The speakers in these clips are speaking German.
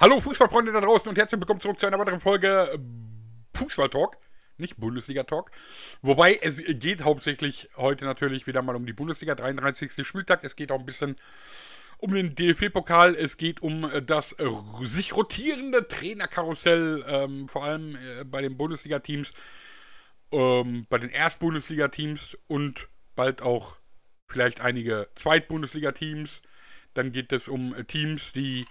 Hallo Fußballfreunde da draußen und herzlich willkommen zurück zu einer weiteren Folge Fußballtalk, nicht Bundesliga Talk. Wobei es geht hauptsächlich heute natürlich wieder mal um die Bundesliga 33. Spieltag. Es geht auch ein bisschen um den DFB-Pokal. Es geht um das sich rotierende Trainerkarussell, ähm, vor allem äh, bei den Bundesliga-Teams, ähm, bei den Erst-Bundesliga-Teams und bald auch vielleicht einige Zweit-Bundesliga-Teams. Dann geht es um Teams, die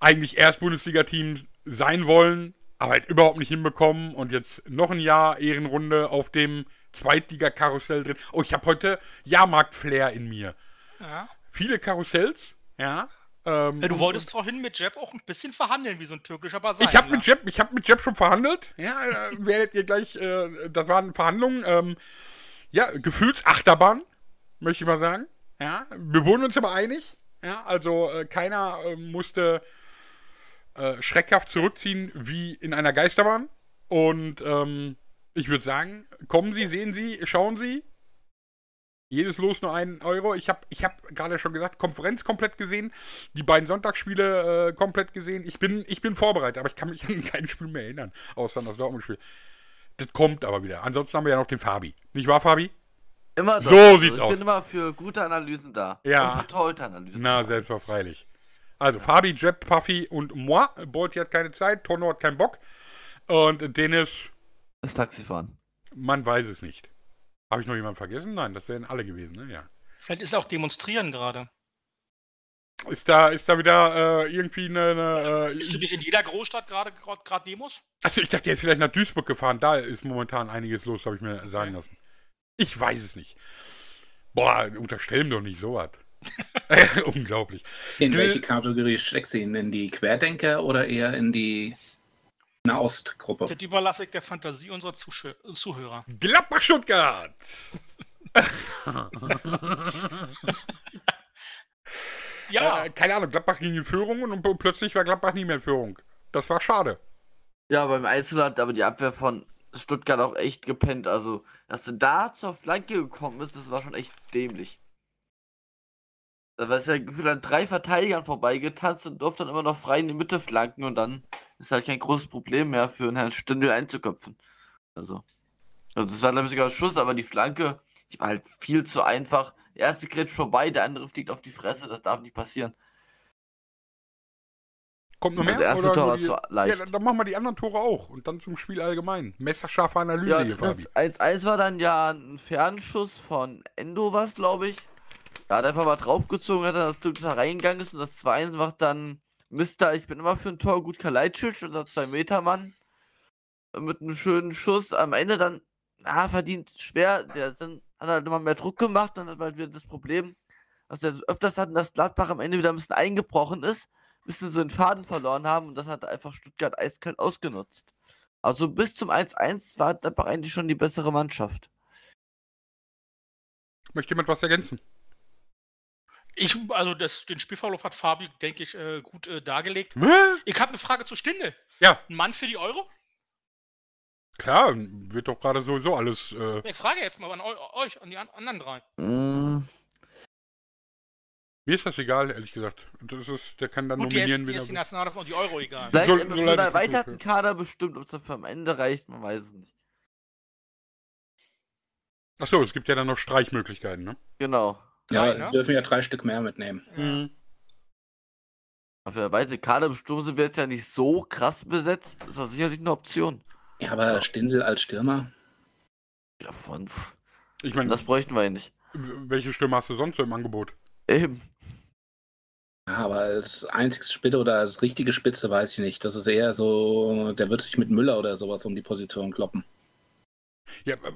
eigentlich Erst-Bundesliga-Team sein wollen, aber halt überhaupt nicht hinbekommen und jetzt noch ein Jahr Ehrenrunde auf dem Zweitliga-Karussell drin. Oh, ich habe heute Jahrmarkt-Flair in mir. Ja. Viele Karussells, ja. Ähm, ja du wolltest vorhin mit Jeb auch ein bisschen verhandeln, wie so ein türkischer Basar. Ich habe mit, ne? Jeb, hab mit Jeb schon verhandelt. Ja, äh, werdet ihr gleich, äh, das waren Verhandlungen. Ähm, ja, Gefühlsachterbahn, möchte ich mal sagen. Ja, wir wurden uns aber einig. Ja, also äh, keiner äh, musste äh, schreckhaft zurückziehen wie in einer Geisterbahn. Und ähm, ich würde sagen, kommen Sie, sehen Sie, schauen Sie. Jedes Los nur einen Euro. Ich habe ich hab gerade schon gesagt, Konferenz komplett gesehen, die beiden Sonntagsspiele äh, komplett gesehen. Ich bin, ich bin vorbereitet, aber ich kann mich an kein Spiel mehr erinnern, außer an das Dortmund-Spiel. Das kommt aber wieder. Ansonsten haben wir ja noch den Fabi. Nicht wahr, Fabi? Immer so. So sieht's aus. Also ich bin immer für gute Analysen da. Ja. Und für Analysen. Na, selbstverfreilich. Also Fabi, Jeb, Puffy und moi. Bolti hat keine Zeit, Tono hat keinen Bock. Und Dennis. Das Taxifahren. Man weiß es nicht. Habe ich noch jemanden vergessen? Nein, das wären alle gewesen, ne? Ja. Vielleicht ist auch Demonstrieren gerade. Ist da, ist da wieder äh, irgendwie eine. eine äh, Bist nicht in jeder Großstadt gerade gerade Demos? Achso, ich dachte, der ist vielleicht nach Duisburg gefahren. Da ist momentan einiges los, habe ich mir sagen okay. lassen. Ich weiß es nicht. Boah, unterstellen doch nicht sowas. Unglaublich. In welche Kategorie steckst du ihn? In die Querdenker oder eher in die Nahostgruppe? Das überlasse ich der Fantasie unserer Zuschö Zuhörer. Gladbach Stuttgart! ja. Äh, keine Ahnung, Gladbach ging in Führung und plötzlich war Gladbach nicht mehr in Führung. Das war schade. Ja, beim Einzel hat aber die Abwehr von Stuttgart auch echt gepennt. Also, dass du da zur Flanke gekommen bist, das war schon echt dämlich. Da war es ja gefühlt an drei Verteidigern vorbeigetanzt und durfte dann immer noch frei in die Mitte flanken und dann ist halt kein großes Problem mehr für einen Herrn Stindl einzuköpfen. Also, also das war glaube ich sogar ein Schuss, aber die Flanke, die war halt viel zu einfach. Der erste Gritsch vorbei, der andere fliegt auf die Fresse, das darf nicht passieren. Kommt noch mehr? Das erste oder Tor war zu leicht. Ja, dann, machen wir die anderen Tore auch und dann zum Spiel allgemein. Messerscharfe Analyse ja, hier, Fabi. 1-1 war dann ja ein Fernschuss von Endo, was glaube ich. Da hat einfach mal draufgezogen, hat dann das Glück, dass er reingegangen ist und das 2-1 macht dann Mister, ich bin immer für ein Tor gut Kalajdzic, unser 2-Meter-Mann. Mit einem schönen Schuss. Am Ende dann, ah, verdient schwer. Der dann hat halt immer mehr Druck gemacht. Dann hat halt wieder das Problem, was wir öfters hatten, dass Gladbach am Ende wieder ein bisschen eingebrochen ist, ein bisschen so den Faden verloren haben und das hat einfach Stuttgart eiskalt ausgenutzt. Also bis zum 1-1 war Gladbach eigentlich schon die bessere Mannschaft. Möchte jemand was ergänzen? Ich, also das, den Spielverlauf hat Fabi, denke ich, äh, gut äh, dargelegt. Hä? Ich habe eine Frage zur Stunde. Ja. Ein Mann für die Euro? Klar, wird doch gerade sowieso alles. Äh... Ich frage jetzt mal an euch, an die an anderen drei. Mm. Hm. Mir ist das egal, ehrlich gesagt. Das ist, der kann dann gut, nominieren, wie er will. die Nationalmannschaft und die Euro egal. Seid so, so erweiterten Kader bestimmt, ob es dann für am Ende reicht, man weiß es nicht. Achso, es gibt ja dann noch Streichmöglichkeiten, ne? Genau. Drei, ja, ne? dürfen ja drei Stück mehr mitnehmen. Mhm. Auf der Weise, Kader im Sturm sind wir jetzt ja nicht so krass besetzt. Das ist das sicherlich eine Option. Ja, aber Stindel als Stürmer. Ja, von. Ich meine, das bräuchten wir ja nicht. Welche Stürmer hast du sonst so im Angebot? Eben. Ja, aber als einziges Spitze oder als richtige Spitze weiß ich nicht. Das ist eher so, der wird sich mit Müller oder sowas um die Position kloppen. Ja, aber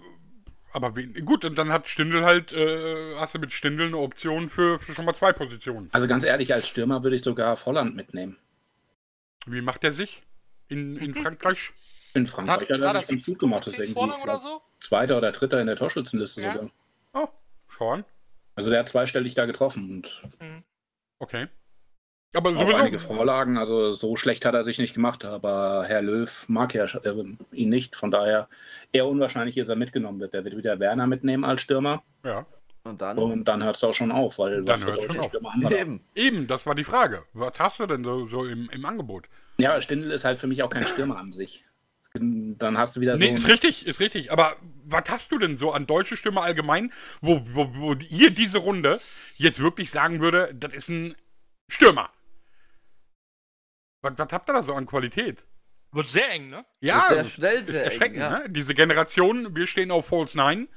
aber wen, gut, und dann hat Stindel halt, äh, hast du mit Stindel eine Option für, für, schon mal zwei Positionen. Also ganz ehrlich, als Stürmer würde ich sogar Volland mitnehmen. Wie macht er sich in, in mhm. Frankreich? In Frankreich hat, er das schon gut gemacht. Das irgendwie, oder so? Zweiter oder dritter in der Torschützenliste ja. sogar. Oh, schon. Also der hat zweistellig da getroffen. Und mhm. Okay. Aber sowieso. Auch einige Vorlagen, also so schlecht hat er sich nicht gemacht, aber Herr Löw mag ja äh, ihn nicht, von daher eher unwahrscheinlich, dass er mitgenommen wird. Der wird wieder Werner mitnehmen als Stürmer. Ja. Und dann, und dann hört es auch schon auf, weil dann hört schon auf. Eben. Eben, das war die Frage. Was hast du denn so, so im, im Angebot? Ja, Stindel ist halt für mich auch kein Stürmer an sich. Dann hast du wieder nee, so. ist richtig, ist richtig. Aber was hast du denn so an deutsche Stürmer allgemein, wo, wo, wo ihr diese Runde jetzt wirklich sagen würde, das ist ein Stürmer? Was, was habt ihr da so an Qualität? Wird sehr eng, ne? Ja, sehr schnell sehr ist erschreckend, eng, ja. ne? Diese Generation, wir stehen auf Falls 9.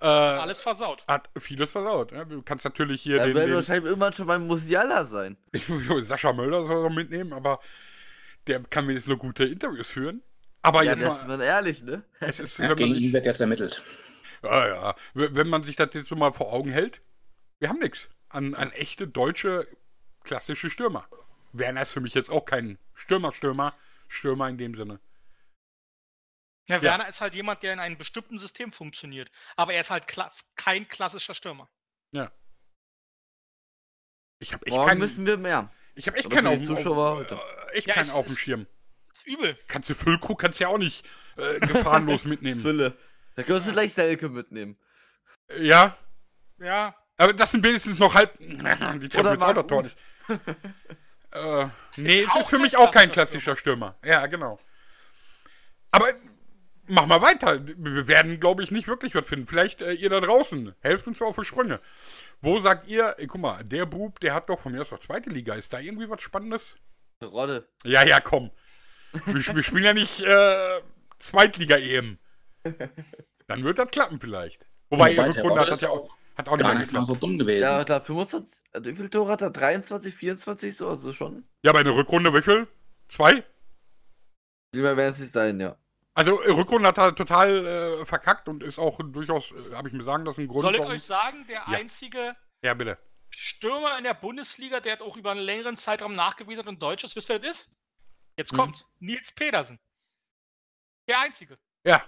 Äh, Alles versaut. Hat vieles versaut. Ne? Du kannst natürlich hier. Da ja, werden wahrscheinlich irgendwann schon beim Musiala sein. Sascha Möller soll er mitnehmen, aber der kann wenigstens nur gute Interviews führen. Aber ja, jetzt. Das mal, ist man ehrlich, ne? Es ist, ja, gegen ihn wird jetzt ermittelt. Ja, ja. Wenn man sich das jetzt so mal vor Augen hält, wir haben nichts an, an echte deutsche klassische Stürmer. Werner ist für mich jetzt auch kein Stürmer, Stürmer, Stürmer in dem Sinne. Ja, Werner ist halt jemand, der in einem bestimmten System funktioniert. Aber er ist halt kla kein klassischer Stürmer. Ja. Ich habe echt keinen. müssen wir mehr. Ich habe echt keinen auf, auf, heute. Äh, ja, kann auf dem Schirm. Ist übel. Kannst du Füllkuh, kannst du ja auch nicht äh, gefahrenlos mitnehmen. Fülle. Da kannst du gleich Selke mitnehmen. Ja. Ja. Aber das sind wenigstens noch halb. Die Oder Marc Uth. Äh, nee, ist es ist für mich auch kein klassischer Stürmer. Stürmer. Ja, genau. Aber mach mal weiter. Wir werden, glaube ich, nicht wirklich was finden. Vielleicht äh, ihr da draußen. Helft uns auf die Sprünge. Wo sagt ihr, ey, guck mal, der Bub, der hat doch von mir aus noch zweite Liga. Ist da irgendwie was Spannendes? Rodde. Ja, ja, komm. Wir, wir spielen ja nicht äh, Zweitliga-EM. Dann wird das klappen vielleicht. Wobei, ihr Rückrunde hat das ja auch. Hat auch gar nicht mal so dumm gewesen. Ja, klar, 25, also wie viel Tore hat er? 23, 24, so, also schon. Ja, bei einer Rückrunde, wie viel? Zwei? Lieber wäre es nicht sein, ja. Also äh, Rückrunde hat er total äh, verkackt und ist auch durchaus, äh, habe ich mir sagen, dass ein Grund. Soll ich euch sagen, der ja. einzige ja, bitte. Stürmer in der Bundesliga, der hat auch über einen längeren Zeitraum nachgewiesen und Deutsches, wisst ihr, wer das ist? Jetzt hm. kommt hm. Nils Pedersen. Der einzige. Ja,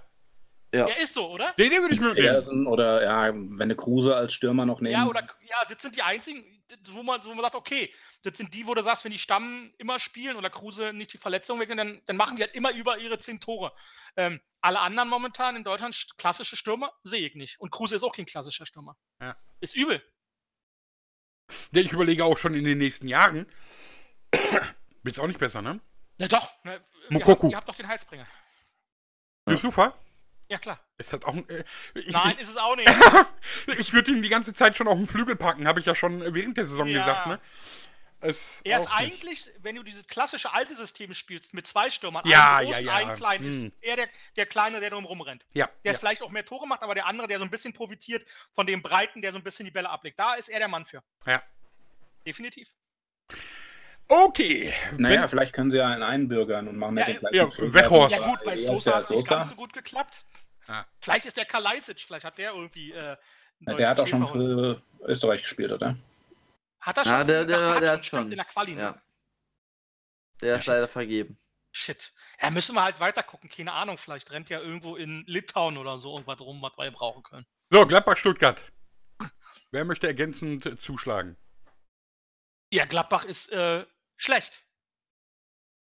ja. ja, ist so, oder? Den würde ich mitnehmen. Oder ja, wenn du Kruse als Stürmer noch nehmen. Ja, oder ja, das sind die einzigen, wo man, wo man sagt, okay, das sind die, wo du sagst, wenn die Stammen immer spielen oder Kruse nicht die Verletzung weggehen, dann, dann machen die halt immer über ihre zehn Tore. Ähm, alle anderen momentan in Deutschland klassische Stürmer sehe ich nicht. Und Kruse ist auch kein klassischer Stürmer. Ja. Ist übel. Ja, ich überlege auch schon in den nächsten Jahren. Wird's auch nicht besser, ne? Ja, doch. Ne, Mokoku. Ihr habt, ihr habt doch den Halsbringer. Ja. Yusufa? Ja, klar. Ist das auch ein. Äh, ich, Nein, ist es auch nicht. ich würde ihn die ganze Zeit schon auf den Flügel packen, habe ich ja schon während der Saison ja. gesagt, ne? Ist er ist eigentlich, nicht. wenn du dieses klassische alte System spielst, mit zwei Stürmern, ja, einen großen, ja, ja. einen kleinen, hm. ist er der, der Kleine, der nur rumrennt. Ja, der ja. vielleicht auch mehr Tore macht, aber der andere, der so ein bisschen profitiert von dem Breiten, der so ein bisschen die Bälle ablegt. Da ist er der Mann für. Ja. Definitiv. Okay. Naja, wenn... vielleicht können sie ja einen einbürgern und machen ja, den gleichen Ja, Wechhorst. Ja, gut, bei Sosa hat es nicht ganz so gut geklappt. Ah. Vielleicht ist der Kalajdzic, vielleicht hat der irgendwie. Äh, ja, der hat auch schon für Österreich gespielt, oder? Hat er schon? Ja, der, der, der, der hat schon. In der, Quali, ne? ja. der ist leider vergeben. Shit. Ja, müssen wir halt weiter gucken. Keine Ahnung, vielleicht rennt ja irgendwo in Litauen oder so irgendwas rum, was wir brauchen können. So, Gladbach-Stuttgart. Wer möchte ergänzend zuschlagen? Ja, Gladbach ist äh, schlecht.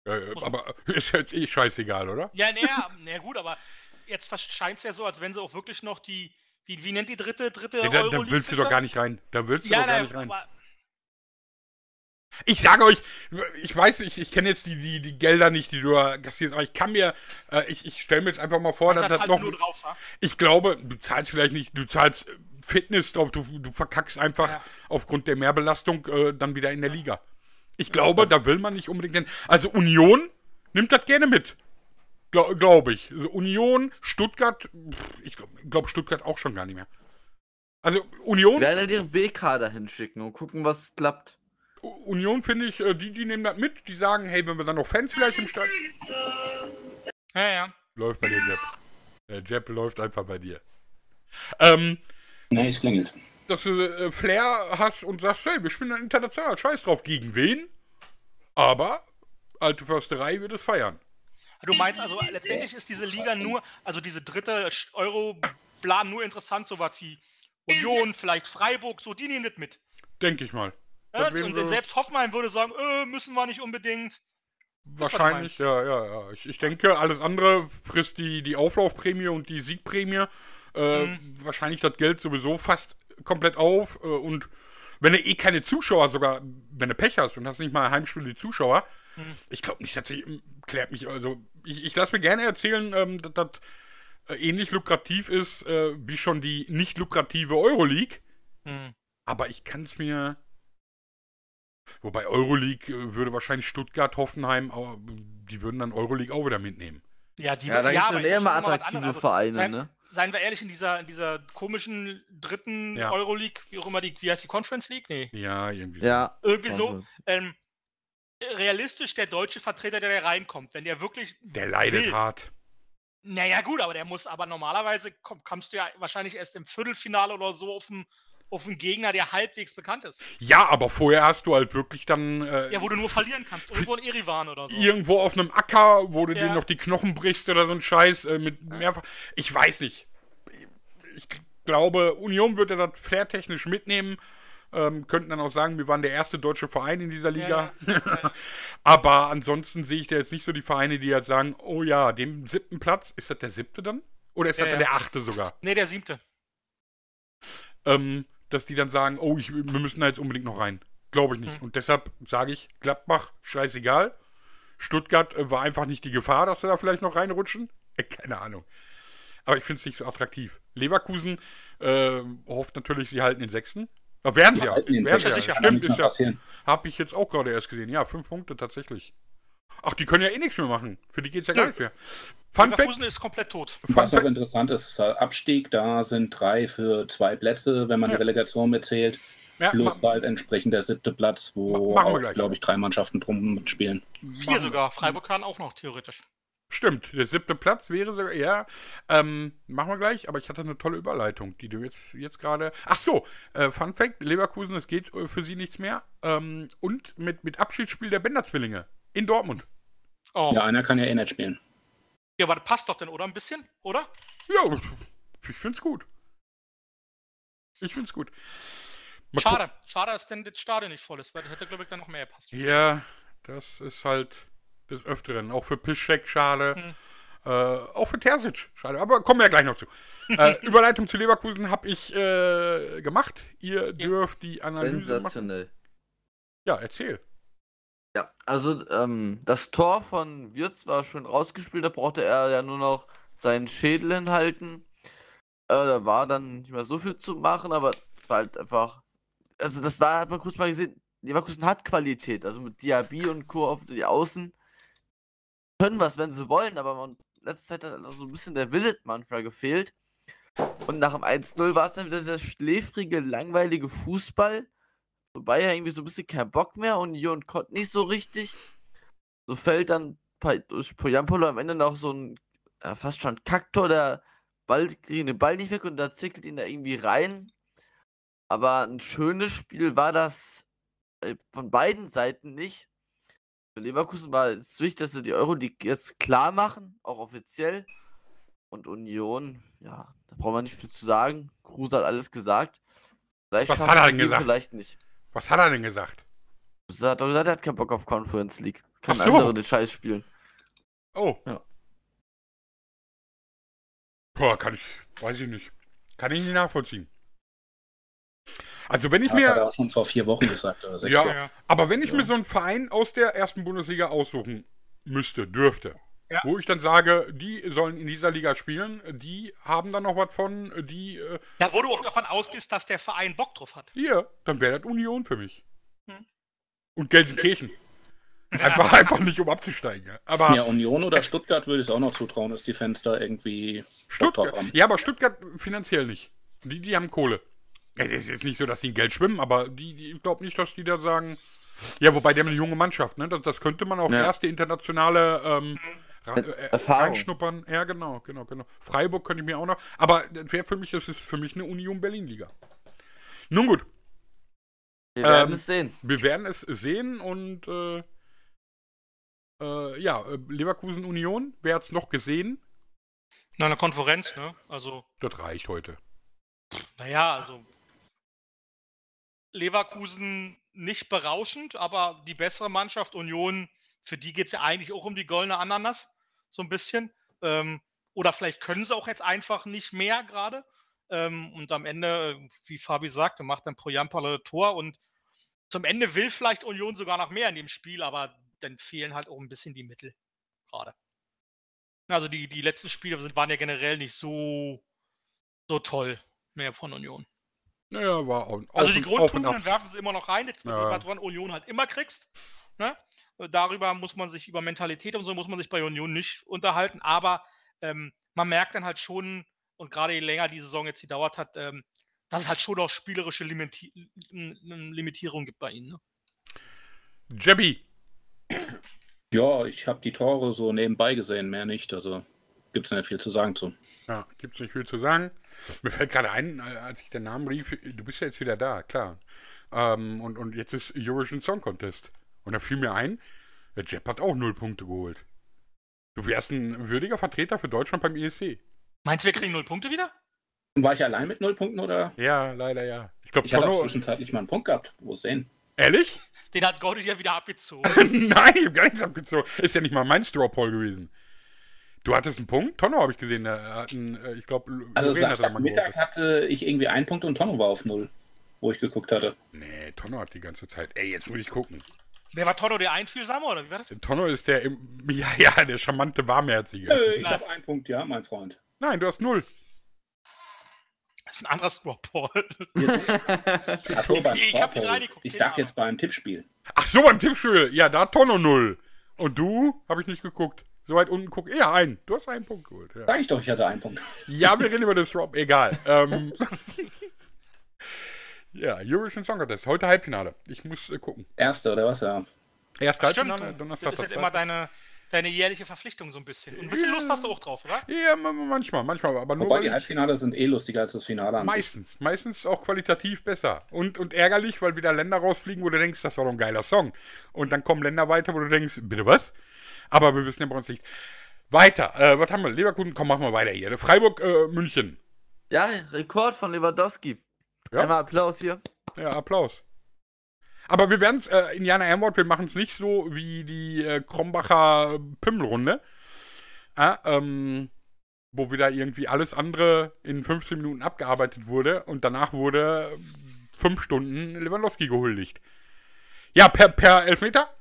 Äh, aber ist jetzt eh scheißegal, oder? Ja, naja, na gut, aber jetzt scheint es ja so, als wenn sie auch wirklich noch die, wie, wie nennt die dritte, dritte ja, da, da willst du doch gar nicht rein. Da willst du ja, doch gar na, nicht rein. Ich sage euch, ich weiß nicht, ich kenne jetzt die, die, die Gelder nicht, die du kassierst, aber ich kann mir, äh, ich, ich stelle mir jetzt einfach mal vor, dass das halt noch. Drauf, ich glaube, du zahlst vielleicht nicht, du zahlst Fitness drauf, du, du verkackst einfach ja. aufgrund der Mehrbelastung äh, dann wieder in der Liga. Ich glaube, da will man nicht unbedingt hin. Also Union nimmt das gerne mit. Gla glaube ich. Also Union, Stuttgart, pff, ich glaube glaub Stuttgart auch schon gar nicht mehr. Also Union. Werden ihren WK kader hinschicken und gucken, was klappt. Union finde ich, äh, die, die nehmen das mit, die sagen, hey, wenn wir dann noch Fans vielleicht im Stadion. Ja, ja. Läuft bei dir, Jepp. Der Jepp läuft einfach bei dir. Ähm. Nee, es klingelt dass du äh, Flair hast und sagst, hey, wir spielen dann international, scheiß drauf, gegen wen? Aber alte Försterei wird es feiern. Du meinst also, letztendlich ist diese Liga nur, also diese dritte Euro-Blam nur interessant, so was wie Union, vielleicht Freiburg, so, die nehmen nicht mit. Denke ich mal. Ja, und so selbst Hoffmann würde sagen, öh, müssen wir nicht unbedingt. Wahrscheinlich, ja, ja, ja. Ich, ich, denke, alles andere frisst die, die Auflaufprämie und die Siegprämie. Äh, mhm. Wahrscheinlich das Geld sowieso fast komplett auf äh, und wenn du eh keine Zuschauer sogar, wenn du Pech hast und hast nicht mal die Zuschauer, hm. ich glaube nicht, dass ich, hm, klärt mich, also ich, ich lasse mir gerne erzählen, ähm, dass das äh, ähnlich lukrativ ist äh, wie schon die nicht lukrative Euroleague. Hm. Aber ich kann es mir. Wobei Euroleague äh, würde wahrscheinlich Stuttgart, Hoffenheim, aber die würden dann Euroleague auch wieder mitnehmen. Ja, die ja, da ja, gibt es ja immer attraktive andere, also, Vereine, ne? seien wir ehrlich, in dieser, in dieser komischen dritten ja. Euroleague, wie auch immer die, wie heißt die Conference League? Nee. Ja, irgendwie. Ja. Irgendwie so. Ähm, realistisch der deutsche Vertreter, der da reinkommt, wenn der wirklich. Der leidet will, hart. Naja, gut, aber der muss aber normalerweise komm, kommst du ja wahrscheinlich erst im Viertelfinale oder so auf den, auf einen Gegner, der halbwegs bekannt ist. Ja, aber vorher hast du halt wirklich dann. Äh, ja, wo du nur verlieren kannst. Irgendwo in Erivan oder so. Irgendwo auf einem Acker, wo du ja. dir noch die Knochen brichst oder so ein Scheiß. Äh, mit mehrfach. Ich weiß nicht. Ich glaube, Union würde das flairtechnisch mitnehmen. Ähm, könnten dann auch sagen, wir waren der erste deutsche Verein in dieser Liga. Ja, ja. aber ansonsten sehe ich da jetzt nicht so die Vereine, die jetzt sagen, oh ja, dem siebten Platz, ist das der siebte dann? Oder ist das dann der achte sogar? Nee, der siebte. Ähm, dass die dann sagen, oh, ich, wir müssen da jetzt unbedingt noch rein. Glaube ich nicht. Hm. Und deshalb sage ich, Gladbach, scheißegal. Stuttgart äh, war einfach nicht die Gefahr, dass sie da vielleicht noch reinrutschen. Äh, keine Ahnung. Aber ich finde es nicht so attraktiv. Leverkusen äh, hofft natürlich, sie halten den Sechsten. Da äh, werden sie ja. Werden sie ja. Stimmt, ist ja. Habe ich jetzt auch gerade erst gesehen. Ja, fünf Punkte tatsächlich. Ach, die können ja eh nichts mehr machen. Für die geht es ja gar nichts mehr. Fun Leverkusen ist komplett tot. Fun Was auch interessant ist, ist Abstieg, da sind drei für zwei Plätze, wenn man ja. die Relegation mitzählt. Ja, plus bald entsprechend der siebte Platz, wo, glaube ich, drei Mannschaften drum spielen. Vier machen sogar. Freiburg kann auch noch, theoretisch. Stimmt, der siebte Platz wäre sogar, ja, ähm, machen wir gleich, aber ich hatte eine tolle Überleitung, die du jetzt, jetzt gerade, ach so, äh, Fun Fact, Leverkusen, es geht äh, für sie nichts mehr ähm, und mit, mit Abschiedsspiel der Bänderzwillinge, in Dortmund. Oh. Ja, einer kann ja eh nicht spielen. Ja, aber das passt doch denn, oder? Ein bisschen, oder? Ja, ich, find's gut. Ich find's gut. Mal schade, schade, dass denn das Stadion nicht voll ist, weil das hätte, glaube ich, dann noch mehr gepasst. Ja, das ist halt des Öfteren. Auch für Pischek schade. Hm. Äh, auch für Terzic schade. Aber kommen wir ja gleich noch zu. äh, Überleitung zu Leverkusen habe ich äh, gemacht. Ihr ja. dürft die Analyse Sensationell. machen. Ja, erzähl. Ja, also ähm, das Tor von Wirtz war schön rausgespielt, da brauchte er ja nur noch seinen Schädel hinhalten. Äh, da war dann nicht mehr so viel zu machen, aber es war halt einfach. Also das war, hat man kurz mal gesehen, Leverkusen hat Qualität, also mit Diaby und Co. auf die Außen können was, wenn sie wollen, aber man, in letzter Zeit hat so ein bisschen der Wille manchmal gefehlt. Und nach dem 1-0 war es dann wieder dieser schläfrige, langweilige Fußball so Bayer irgendwie so ein bisschen keinen Bock mehr und Jon Kott nicht so richtig. So fällt dann durch Poyampolo am Ende noch so ein ja, fast schon Kaktor, der Ball, kriegt den Ball nicht weg und da zickelt ihn da irgendwie rein. Aber ein schönes Spiel war das äh, von beiden Seiten nicht. Für Leverkusen war es wichtig, dass sie die Euro Euroleague jetzt klar machen, auch offiziell. Und Union, ja, da braucht man nicht viel zu sagen. Kruse hat alles gesagt. Vielleicht Was hat er denn gesagt? Vielleicht nicht. Was hat er denn gesagt? Sagt, er hat keinen Bock auf Conference League. Kann so. andere den Scheiß spielen. Oh. Ja. Boah, kann ich, weiß ich nicht. Kann ich nicht nachvollziehen. Also wenn ich ja, mir... Hat er auch schon vor vier Wochen gesagt. Oder sechs ja, ja, aber wenn ich ja. mir so einen Verein aus der ersten Bundesliga aussuchen müsste, dürfte, ja. Wo ich dann sage, die sollen in dieser Liga spielen, die haben dann noch was von, die. Äh, ja, wo du auch davon ausgehst, dass der Verein Bock drauf hat. Ja, dann wäre das Union für mich. Hm. Und Gelsenkirchen. Einfach, einfach nicht, um abzusteigen. Aber, ja, Union oder Stuttgart würde ich auch noch zutrauen, dass die Fans da irgendwie Stuttgart haben. Ja, aber Stuttgart finanziell nicht. Die, die haben Kohle. Es ist jetzt nicht so, dass sie in Geld schwimmen, aber die, die ich glaube nicht, dass die da sagen. Ja, wobei die haben eine junge Mannschaft, ne? Das, das könnte man auch ja. erste internationale ähm, hm. Äh, äh, reinschnuppern. Ja, genau, genau, genau. Freiburg könnte ich mir auch noch. Aber das wäre für mich, das ist für mich eine Union Berlin-Liga. Nun gut. Wir werden ähm, es sehen. Wir werden es sehen und äh, äh, ja, äh, Leverkusen Union, wer hat es noch gesehen? Na, eine Konferenz, ne? Also. Das reicht heute. Naja, also. Leverkusen nicht berauschend, aber die bessere Mannschaft Union für die geht es ja eigentlich auch um die goldene Ananas, so ein bisschen. Ähm, oder vielleicht können sie auch jetzt einfach nicht mehr gerade. Ähm, und am Ende, wie Fabi sagte, macht dann Projampal Tor und zum Ende will vielleicht Union sogar noch mehr in dem Spiel, aber dann fehlen halt auch ein bisschen die Mittel gerade. Also die, die letzten Spiele sind, waren ja generell nicht so, so toll mehr von Union. Naja, war auch. Also die Grundtugenden werfen sie immer noch rein, die ja. Union halt immer kriegst. Ne? Äh, darüber muss man sich, über Mentalität und so muss man sich bei Union nicht unterhalten, aber ähm, man merkt dann halt schon, und gerade je länger die Saison jetzt gedauert hat, ähm, dass es halt schon auch spielerische Limiti Limitierungen gibt bei ihnen. Ne? Jebby. Ja, ich habe die Tore so nebenbei gesehen, mehr nicht. Also gibt es nicht viel zu sagen zu. Ja, gibt es nicht viel zu sagen. Mir fällt gerade ein, äh, als ich den Namen rief, du bist ja jetzt wieder da, klar. Ähm, und, und jetzt ist Eurovision Song Contest. Und da fiel mir ein, der Jepp hat auch null Punkte geholt. Du wärst ein würdiger Vertreter für Deutschland beim ESC. Meinst du, wir kriegen null Punkte wieder? War ich allein mit null Punkten oder? Ja, leider ja. Ich glaube, ich habe zwischenzeitlich mal einen Punkt gehabt. Wo ist denn? Ehrlich? Den hat Gordy ja wieder abgezogen. Nein, ich habe gar nichts abgezogen. Ist ja nicht mal mein Straw-Poll gewesen. Du hattest einen Punkt? Tonno habe ich gesehen. Hatten, äh, ich glaube, also Samstag Mittag hatte ich irgendwie einen Punkt und Tonno war auf null, wo ich geguckt hatte. Nee, Tonno hat die ganze Zeit. Ey, jetzt will ich gucken. Wer war Tonno, der Einfühlsame, oder wie war das? Tonno ist der, ja, ja, der charmante, warmherzige. Äh, ich habe einen Punkt, ja, mein Freund. Nein, du hast null. Das ist ein anderer Sportball. Achso, beim ich, ich, hab ich dachte jetzt beim Tippspiel. Ach so, beim Tippspiel. Ja, da Tonno null. Und du? Habe ich nicht geguckt. So weit unten guck. Ja, ein. Du hast einen Punkt geholt. Ja. Sag ich doch, ich hatte einen Punkt. Ja, wir reden über das Rob. Egal. ähm. Ja, Eurovision Song Contest. Heute Halbfinale. Ich muss äh, gucken. Erste oder was? Ja. Erste Ach, Halbfinale, stimmt. Donnerstag. Das ist jetzt immer deine, deine jährliche Verpflichtung so ein bisschen. Und ein bisschen ja. Lust hast du auch drauf, oder? Ja, manchmal, manchmal. Aber nur, Wobei die Halbfinale sind eh lustiger als das Finale. Meistens. Sich. Meistens auch qualitativ besser. Und, und ärgerlich, weil wieder Länder rausfliegen, wo du denkst, das war doch ein geiler Song. Und dann kommen Länder weiter, wo du denkst, bitte was? Aber wir wissen ja bei uns nicht. Weiter. Äh, was haben wir? Leverkusen, komm, machen wir weiter hier. Freiburg, äh, München. Ja, Rekord von Lewandowski. Ja. Einmal Applaus hier. Ja, Applaus. Aber wir werden es, äh, Indiana Amwort, wir machen es nicht so wie die äh, Krombacher Pimmelrunde. Äh, ähm, wo wieder irgendwie alles andere in 15 Minuten abgearbeitet wurde und danach wurde 5 Stunden Lewandowski gehuldigt. Ja, per, per Elfmeter?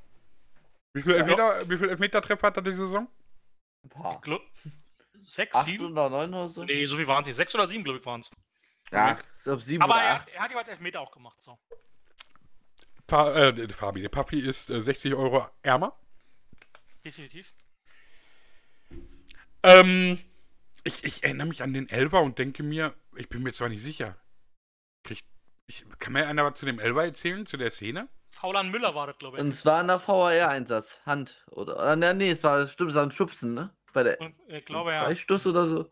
Wie viele Elfmeter, ja. viel Elfmeter-Treffer hat er diese Saison? Ein paar. Sechs, sieben? oder neun oder so? Nee, so viel waren es nicht. Sechs oder sieben, glaube ich, waren es. Ja, ist auf 7 Aber oder 8. Er, er hat jeweils Meter auch gemacht, so. Pa äh, Fabi, der Puffy ist äh, 60 Euro ärmer. Definitiv. Ähm, ich, ich, erinnere mich an den Elver und denke mir, ich bin mir zwar nicht sicher. Krieg, ich, kann mir einer was zu dem Elver erzählen, zu der Szene? Faulan Müller war das, glaube ich. Und es war ein VAR-Einsatz. Hand. Oder, oder ah, nee, es war, stimmt, es war ein Schubsen, ne? Bei der, und, ich äh, glaube, ja. Freistoß oder so.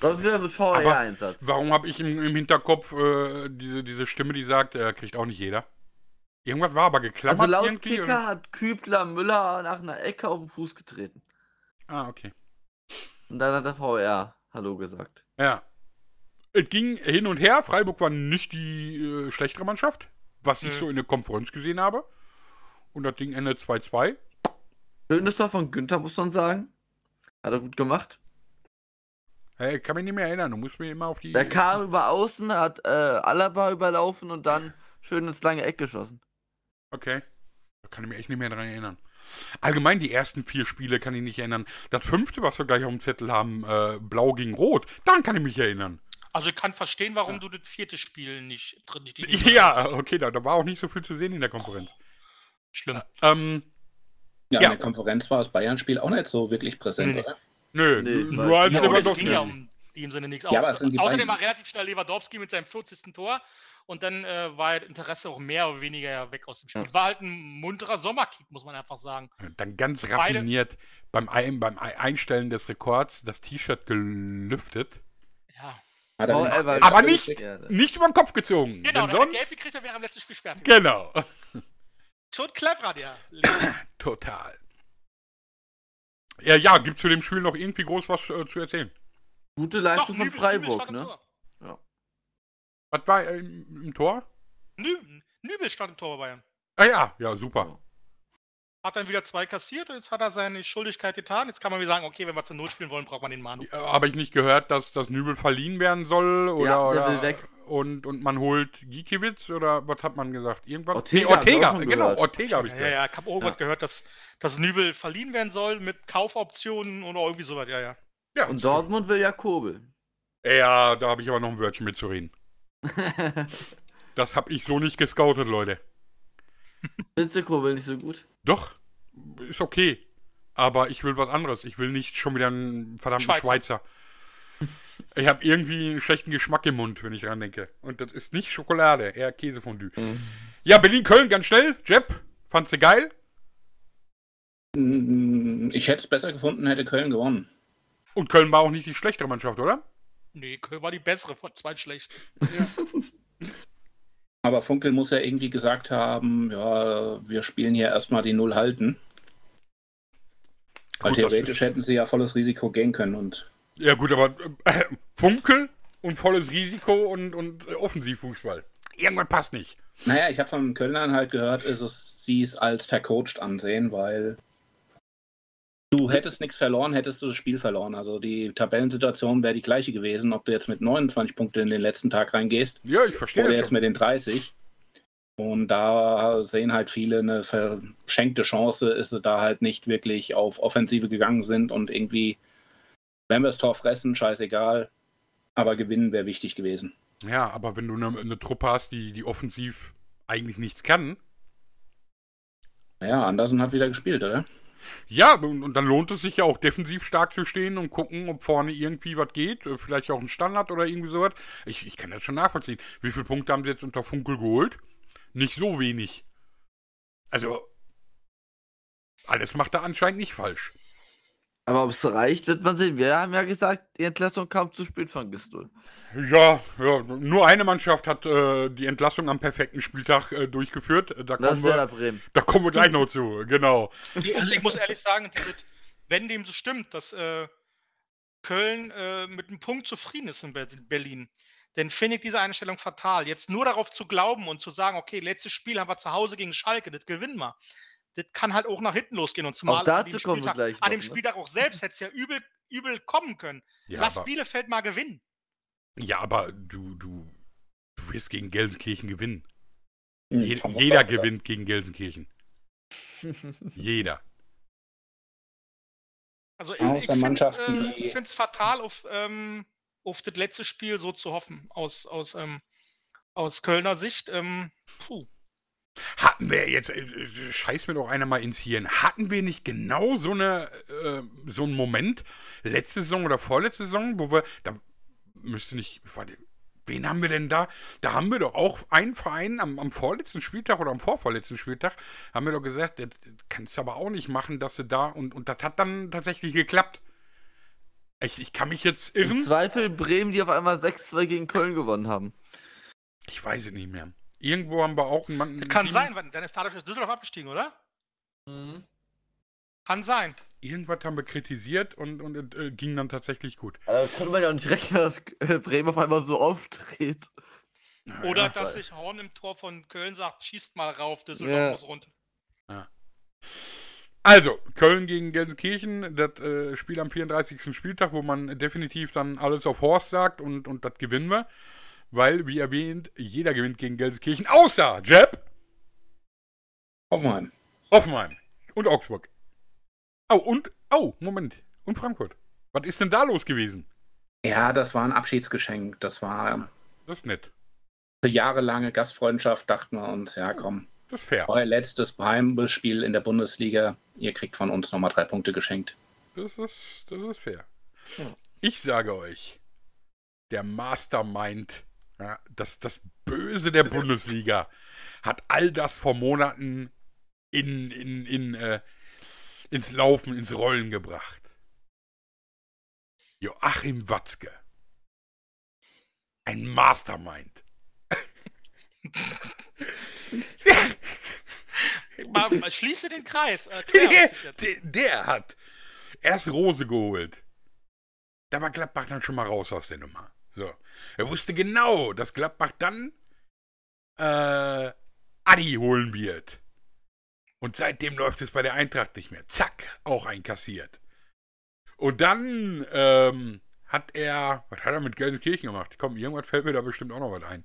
Das ist ein VR-Einsatz. Warum habe ich im, im Hinterkopf äh, diese, diese Stimme, die sagt, äh, kriegt auch nicht jeder? Irgendwas war aber geklappt. Also laut irgendwie Kicker hat Kübler Müller nach einer Ecke auf den Fuß getreten. Ah, okay. Und dann hat der VR Hallo gesagt. Ja. Es ging hin und her. Freiburg war nicht die äh, schlechtere Mannschaft, was mhm. ich hm. so in der Konferenz gesehen habe. Und das Ding endet 2-2. Schönes von Günther, muss man sagen. Hat er gut gemacht. Hey, kann mich nicht mehr erinnern, du musst mir immer auf die. Der kam über außen, hat äh, Alaba überlaufen und dann schön ins lange Eck geschossen. Okay. Da kann ich mich echt nicht mehr dran erinnern. Allgemein die ersten vier Spiele kann ich nicht erinnern. Das fünfte, was wir gleich auf dem Zettel haben, äh, blau gegen rot, daran kann ich mich erinnern. Also ich kann verstehen, warum ja. du das vierte Spiel nicht drin nicht, Ja, okay, da, da, war auch nicht so viel zu sehen in der Konferenz. Oh, schlimm. Äh, ähm, ja, ja, in der Konferenz war das Bayern-Spiel auch nicht so wirklich präsent, mhm. oder? Nö, nee, nur als halt Lewandowski. ging ja um die im Sinne nichts ja, aus. Außerdem beiden. war relativ schnell Lewandowski mit seinem 40. Tor und dann äh, war halt Interesse auch mehr oder weniger weg aus dem Spiel. Ja. War halt ein munterer Sommerkick, muss man einfach sagen. Und dann ganz raffiniert beim, ein, beim Einstellen des Rekords das T-Shirt gelüftet. Ja. Oh, aber, aber nicht, nicht über den Kopf gezogen. Genau, denn sonst... Gelb gekriegt, wäre am letzten Spiel sperrt. Genau. Tot clever, der. Total. Ja, ja, gibt zu dem Spiel noch irgendwie groß was äh, zu erzählen? Gute Leistung Doch, von Nübel, Freiburg, Nübel ne? Ja. Was war äh, im, Tor? Nübel, Nübel stand im Tor bei Bayern. Ah ja, ja, super. Hat dann wieder zwei kassiert, und jetzt hat er seine Schuldigkeit getan. Jetzt kann man wieder sagen, okay, wenn wir zur Not spielen wollen, braucht man den Manu. Ja, Habe ich nicht gehört, dass das Nübel verliehen werden soll? Oder, ja, der will weg. Und, und man holt Gikiewicz oder was hat man gesagt? Irgendwas? Ortega, nee, Ortega genau, Ortega habe ich gehört. Ja, ja, ich habe auch ja. gehört, dass dass Nübel verliehen werden soll mit Kaufoptionen oder irgendwie sowas. Ja, ja. ja und Dortmund will ja Kobel. Ja, da habe ich aber noch ein Wörtchen mitzureden. das habe ich so nicht gescoutet, Leute. Findest du Kobel nicht so gut? Doch, ist okay. Aber ich will was anderes. Ich will nicht schon wieder einen verdammten Schweizer. Schweizer. Ich habe irgendwie einen schlechten Geschmack im Mund, wenn ich dran denke. Und das ist nicht Schokolade, eher Käsefondue. Mhm. Ja, Berlin-Köln, ganz schnell. Jeb, fandst du geil? Ich hätte es besser gefunden, hätte Köln gewonnen. Und Köln war auch nicht die schlechtere Mannschaft, oder? Nee, Köln war die bessere von zwei schlechten. Ja. Aber Funkel muss ja irgendwie gesagt haben, ja, wir spielen hier erstmal die Null halten. Weil theoretisch ist... hätten sie ja volles Risiko gehen können und. Ja gut, aber äh, äh Funkel und volles Risiko und, und Offensivfußball. Irgendwann passt nicht. Naja, ich habe von Kölnern halt gehört, ist es, sie es als vercoacht ansehen, weil Du hättest nichts verloren, hättest du das Spiel verloren. Also die Tabellensituation wäre die gleiche gewesen, ob du jetzt mit 29 Punkten in den letzten Tag reingehst. Ja, ich verstehe. Oder jetzt schon. mit den 30. Und da sehen halt viele eine verschenkte Chance, ist sie da halt nicht wirklich auf Offensive gegangen sind und irgendwie, wenn wir das Tor fressen, scheißegal. Aber gewinnen wäre wichtig gewesen. Ja, aber wenn du eine, eine Truppe hast, die, die offensiv eigentlich nichts kann. Ja, Andersen hat wieder gespielt, oder? Ja, und dann lohnt es sich ja auch defensiv stark zu stehen und gucken, ob vorne irgendwie was geht. Äh, vielleicht auch ein Standard oder irgendwie sowas. Ich, ich kann das schon nachvollziehen. Wie viele Punkte haben sie jetzt unter Funkel geholt? Nicht so wenig. Also, alles macht er anscheinend nicht falsch. Aber ob es reicht, wird man sehen. Wir haben ja gesagt, die Entlassung kam zu spät von Gistol. Ja, ja nur eine Mannschaft hat äh, die Entlassung am perfekten Spieltag äh, durchgeführt. Da das ist wir, ja Bremen. da kommen wir gleich noch zu, genau. Also ich muss ehrlich sagen, wenn dem so stimmt, dass äh, Köln äh, mit einem Punkt zufrieden ist in Berlin, dann finde ich diese Einstellung fatal. Jetzt nur darauf zu glauben und zu sagen, okay, letztes Spiel haben wir zu Hause gegen Schalke, das gewinnen wir das kann halt auch nach hinten losgehen. Und zumal an dem, Spieltag, noch, an dem ne? Spieltag ne? auch selbst hätte es ja übel, übel kommen können. Ja, Lass aber, Bielefeld mal gewinnen. Ja, aber du, du, du wirst gegen Gelsenkirchen gewinnen. Hm, Je, jeder gewinnt gegen Gelsenkirchen. jeder. Also ich, ich finde es äh, fatal, auf, ähm, auf das letzte Spiel so zu hoffen aus, aus, ähm, aus Kölner Sicht. Ähm, puh. Hatten wir jetzt, äh, äh, scheiß mir doch einer mal ins Hirn, hatten wir nicht genau so, eine, äh, so einen Moment letzte Saison oder vorletzte Saison, wo wir, da müsste nicht, warte, wen haben wir denn da? Da haben wir doch auch einen Verein am, am vorletzten Spieltag oder am vorvorletzten Spieltag, haben wir doch gesagt, das kannst du aber auch nicht machen, dass du da, und, und das hat dann tatsächlich geklappt. Ich, ich kann mich jetzt irren. Im Zweifel Bremen, die auf einmal 6-2 gegen Köln gewonnen haben. Ich weiß es nicht mehr. Irgendwo haben wir auch einen. Mann. kann sein, weil dann ist dadurch Düsseldorf abgestiegen, oder? Mhm. Kann sein. Irgendwas haben wir kritisiert und, und äh, ging dann tatsächlich gut. Also das konnte man ja nicht rechnen, dass Bremen auf einmal so auftritt. oder ja, dass sich Horn im Tor von Köln sagt, schießt mal rauf, Düsseldorf ja. muss runter. Ja. Also, Köln gegen Gelsenkirchen, das äh, Spiel am 34. Spieltag, wo man definitiv dann alles auf Horst sagt und, und das gewinnen wir weil, wie erwähnt, jeder gewinnt gegen Gelsenkirchen, außer Jeb. Hoffenheim. Hoffenheim. Und Augsburg. Oh, und, oh, Moment. Und Frankfurt. Was ist denn da los gewesen? Ja, das war ein Abschiedsgeschenk. Das war. Ähm, das ist nett. Eine jahrelange Gastfreundschaft dachten wir uns, ja komm. Das ist fair. Euer letztes Heimspiel in der Bundesliga. Ihr kriegt von uns nochmal drei Punkte geschenkt. Das ist, das ist fair. Ich sage euch, der Mastermind ja, das, das Böse der Bundesliga hat all das vor Monaten in, in, in, äh, ins Laufen, ins Rollen gebracht. Joachim Watzke. Ein Mastermind. mal, mal, schließe den Kreis. Der, äh, der, der, hat erst Rose geholt. Da war Gladbach dann schon mal raus aus der Nummer. So. Er wusste genau, dass Gladbach dann äh, Adi holen wird. Und seitdem läuft es bei der Eintracht nicht mehr. Zack, auch einkassiert. Und dann ähm, hat er, was hat er mit Gelsenkirchen gemacht? Komm, irgendwas fällt mir da bestimmt auch noch was ein.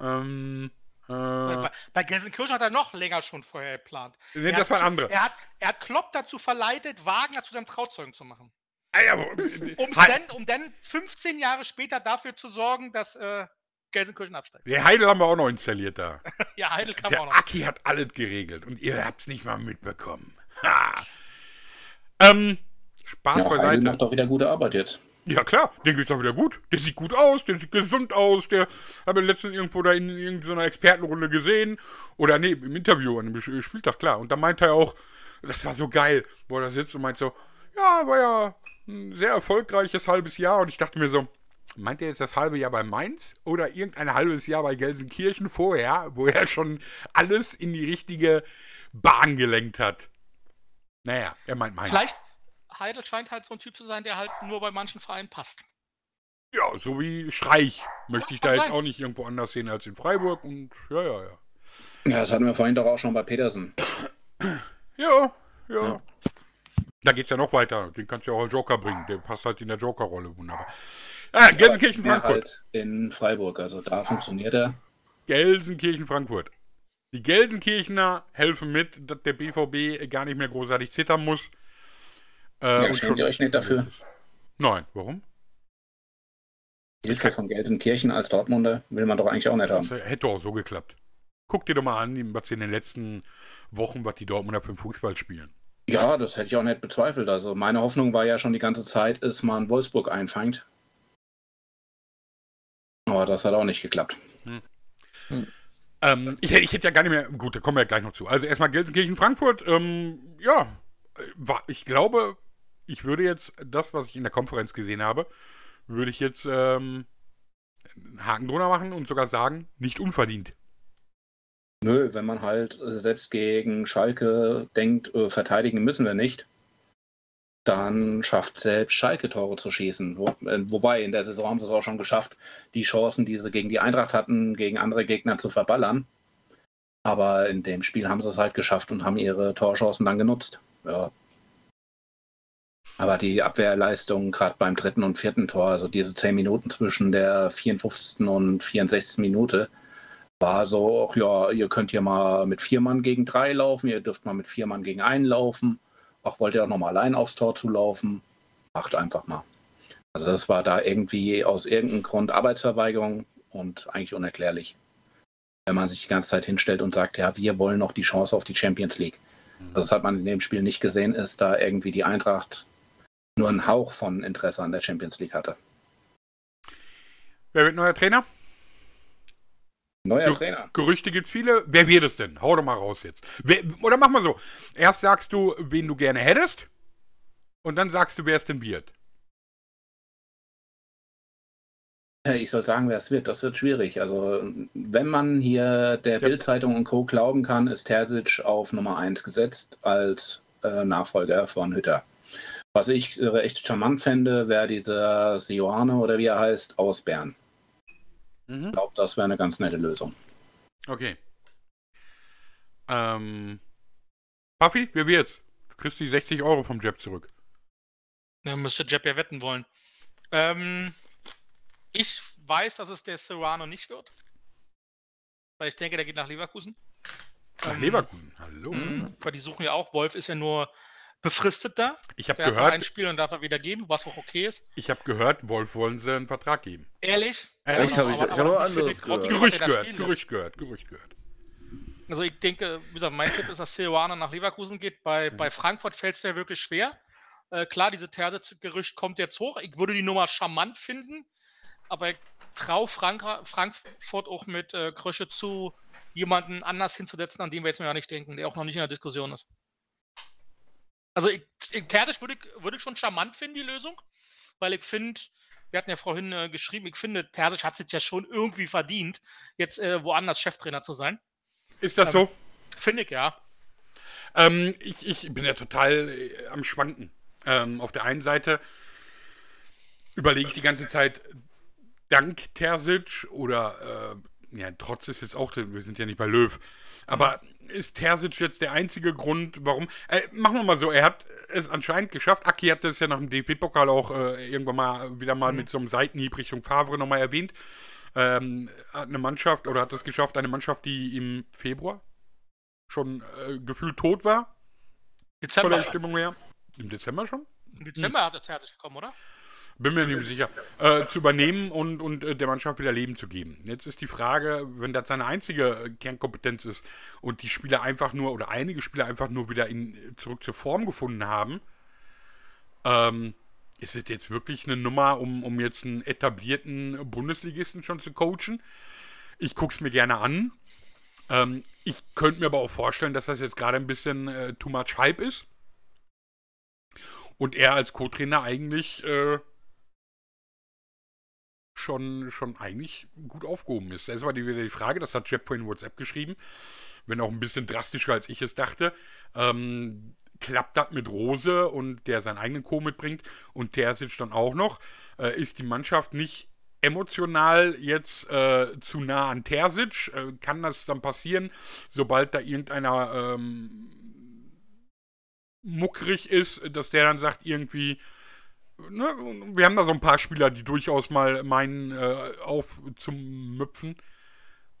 Ähm, äh, bei, bei Gelsenkirchen hat er noch länger schon vorher geplant. Nee, das waren andere. Er hat, er hat Klopp dazu verleitet, Wagen zu seinem Trauzeugen zu machen. Ah um, dann, um dann 15 Jahre später dafür zu sorgen, dass äh, Gelsenkirchen absteigt. Der Heidel haben wir auch noch installiert da. ja, Heidel kam Der auch noch. Aki hat alles geregelt und ihr habt es nicht mal mitbekommen. Ha. ähm, Spaß ja, beiseite. Heidel macht doch wieder gute Arbeit jetzt. Ja, klar, den geht's auch wieder gut. Der sieht gut aus, der sieht gesund aus. Der habe ich letztens irgendwo da in irgendeiner Expertenrunde gesehen. Oder nee, im Interview an dem Spieltag, klar. Und da meinte er auch, das war so geil, wo er da sitzt und meint so, ja, war ja ein sehr erfolgreiches halbes Jahr und ich dachte mir so, meint er jetzt das halbe Jahr bei Mainz oder irgendein halbes Jahr bei Gelsenkirchen vorher, wo er schon alles in die richtige Bahn gelenkt hat? Naja, er meint Mainz. Vielleicht, Heidel scheint halt so ein Typ zu sein, der halt nur bei manchen Vereinen passt. Ja, so wie Streich möchte ja, ich da jetzt sein. auch nicht irgendwo anders sehen als in Freiburg und ja, ja, ja. Ja, das hatten wir vorhin doch auch schon bei Petersen. ja, ja, ja. Da geht es ja noch weiter. Den kannst du ja auch als Joker bringen. Der passt halt in der Joker-Rolle wunderbar. Ah, Gelsenkirchen, Frankfurt. Halt in Freiburg, also da funktioniert er. Gelsenkirchen, Frankfurt. Die Gelsenkirchener helfen mit, dass der BVB gar nicht mehr großartig zittern muss. Äh, ja, schämt ihr euch nicht dafür? Nein, warum? Hilfe von Gelsenkirchen als Dortmunder will man doch eigentlich auch nicht haben. Das hätte auch so geklappt. Guck dir doch mal an, was in den letzten Wochen, was die Dortmunder für den Fußball spielen. Ja, das hätte ich auch nicht bezweifelt. Also meine Hoffnung war ja schon die ganze Zeit, dass man Wolfsburg einfängt. Aber das hat auch nicht geklappt. Hm. Hm. Ähm, ich, ich, hätte ja gar nicht mehr. Gut, da kommen wir ja gleich noch zu. Also erstmal Gelsenkirchen Frankfurt. Ähm, ja, war, ich glaube, ich würde jetzt das, was ich in der Konferenz gesehen habe, würde ich jetzt ähm, einen Haken drunter machen und sogar sagen, nicht unverdient. Nö, wenn man halt äh, selbst gegen Schalke denkt, äh, verteidigen müssen wir nicht, dann schafft selbst Schalke Tore zu schießen. Wo, äh, wobei, in der Saison haben sie es auch schon geschafft, die Chancen, die sie gegen die Eintracht hatten, gegen andere Gegner zu verballern. Aber in dem Spiel haben sie es halt geschafft und haben ihre Torchancen dann genutzt. Ja. Aber die Abwehrleistung, gerade beim dritten und vierten Tor, also diese zehn Minuten zwischen der 54. und 64. Minute, war so, ach ja, ihr könnt hier mal mit vier Mann gegen drei laufen, ihr dürft mal mit vier Mann gegen einen laufen. Ach, wollt ihr auch noch mal allein aufs Tor zu laufen? Macht einfach mal. Also das war da irgendwie aus irgendeinem Grund Arbeitsverweigerung und eigentlich unerklärlich. Wenn man sich die ganze Zeit hinstellt und sagt, ja, wir wollen noch die Chance auf die Champions League. Also das hat man in dem Spiel nicht gesehen, ist da irgendwie die Eintracht nur einen Hauch von Interesse an der Champions League hatte. Wer wird neuer Trainer? Neuer Trainer. Gerüchte gibt es viele. Wer wird es denn? Hau doch mal raus jetzt. Wer, oder mach mal so. Erst sagst du, wen du gerne hättest. Und dann sagst du, wer es denn wird. Ich soll sagen, wer es wird. Das wird schwierig. Also, wenn man hier der ja. Bild-Zeitung und Co. glauben kann, ist Terzic auf Nummer 1 gesetzt als äh, Nachfolger von Hütter. Was ich äh, echt charmant fände, wäre dieser Sioane oder wie er heißt, aus Bern. Mhm. Ich glaube, das wäre eine ganz nette Lösung. Okay. Ähm, Puffy, wie wird's? Du kriegst die 60 Euro vom Jeb zurück. Na, müsste Jeb ja wetten wollen. Ähm, ich weiß, dass es der Serrano nicht wird. Weil ich denke, der geht nach Leverkusen. Nach ähm, Leverkusen, hallo. Mh, weil die suchen ja auch. Wolf ist ja nur befristet da. Ich habe gehört. Ein Spiel und darf er wieder gehen, was auch okay ist. Ich habe gehört, Wolf wollen sie einen Vertrag geben. Ehrlich? Ehrlich? ich habe hab auch anderes gehört. Gerücht gehört, Gerücht gehört, Gerücht gehört. Also ich denke, wie gesagt, mein Tipp ist, dass Ceruana nach Leverkusen geht. Bei, mhm. bei Frankfurt fällt es mir wirklich schwer. Äh, klar, diese Terzic-Gerücht kommt jetzt hoch. Ich würde die Nummer charmant finden, aber ich traue Frank Frankfurt auch mit äh, Krösche zu, jemanden anders hinzusetzen, an den wir jetzt mal nicht denken, der auch noch nicht in der Diskussion ist. Also ich, theoretisch würde ich, würd ich schon charmant finden, die Lösung, weil ich finde, wir hatten ja vorhin äh, geschrieben, ich finde, Terzic hat sich ja schon irgendwie verdient, jetzt äh, woanders Cheftrainer zu sein. Ist das ähm, so? Finde ich, ja. Ähm, ich, ich, bin ja total äh, am Schwanken. Ähm, auf der einen Seite überlege ich die ganze Zeit, dank Terzic oder, äh, ja, trotz ist jetzt auch, wir sind ja nicht bei Löw, aber ist Terzic jetzt der einzige Grund, warum. Äh, machen wir mal so, er hat es anscheinend geschafft. Aki hat das ja nach dem DP-Pokal auch äh, irgendwann mal wieder mal mhm. mit so einem Seitenhieb Richtung Favre nochmal erwähnt. Ähm, hat eine Mannschaft oder hat es geschafft, eine Mannschaft, die im Februar schon äh, gefühlt tot war. Dezember. Von der Stimmung her. Im Dezember schon? Im Dezember hm. hat er Terzic bekommen, oder? bin mir nicht sicher, äh, zu übernehmen und, und äh, der Mannschaft wieder Leben zu geben. Jetzt ist die Frage, wenn das seine einzige äh, Kernkompetenz ist und die Spieler einfach nur oder einige Spieler einfach nur wieder in, zurück zur Form gefunden haben, ähm, ist es jetzt wirklich eine Nummer, um, um jetzt einen etablierten Bundesligisten schon zu coachen? Ich gucke es mir gerne an. Ähm, ich könnte mir aber auch vorstellen, dass das jetzt gerade ein bisschen äh, too much Hype ist. Und er als Co-Trainer eigentlich äh, schon, schon eigentlich gut aufgehoben ist. Da ist wieder die Frage, das hat vorhin in WhatsApp geschrieben, wenn auch ein bisschen drastischer, als ich es dachte. Ähm, klappt das mit Rose und der seinen eigenen Co mitbringt und der sitzt dann auch noch, äh, ist die Mannschaft nicht emotional jetzt äh, zu nah an Terzic, äh, kann das dann passieren, sobald da irgendeiner ähm, muckrig ist, dass der dann sagt irgendwie, ne, wir haben da so ein paar Spieler, die durchaus mal meinen, äh, auf zum Müpfen.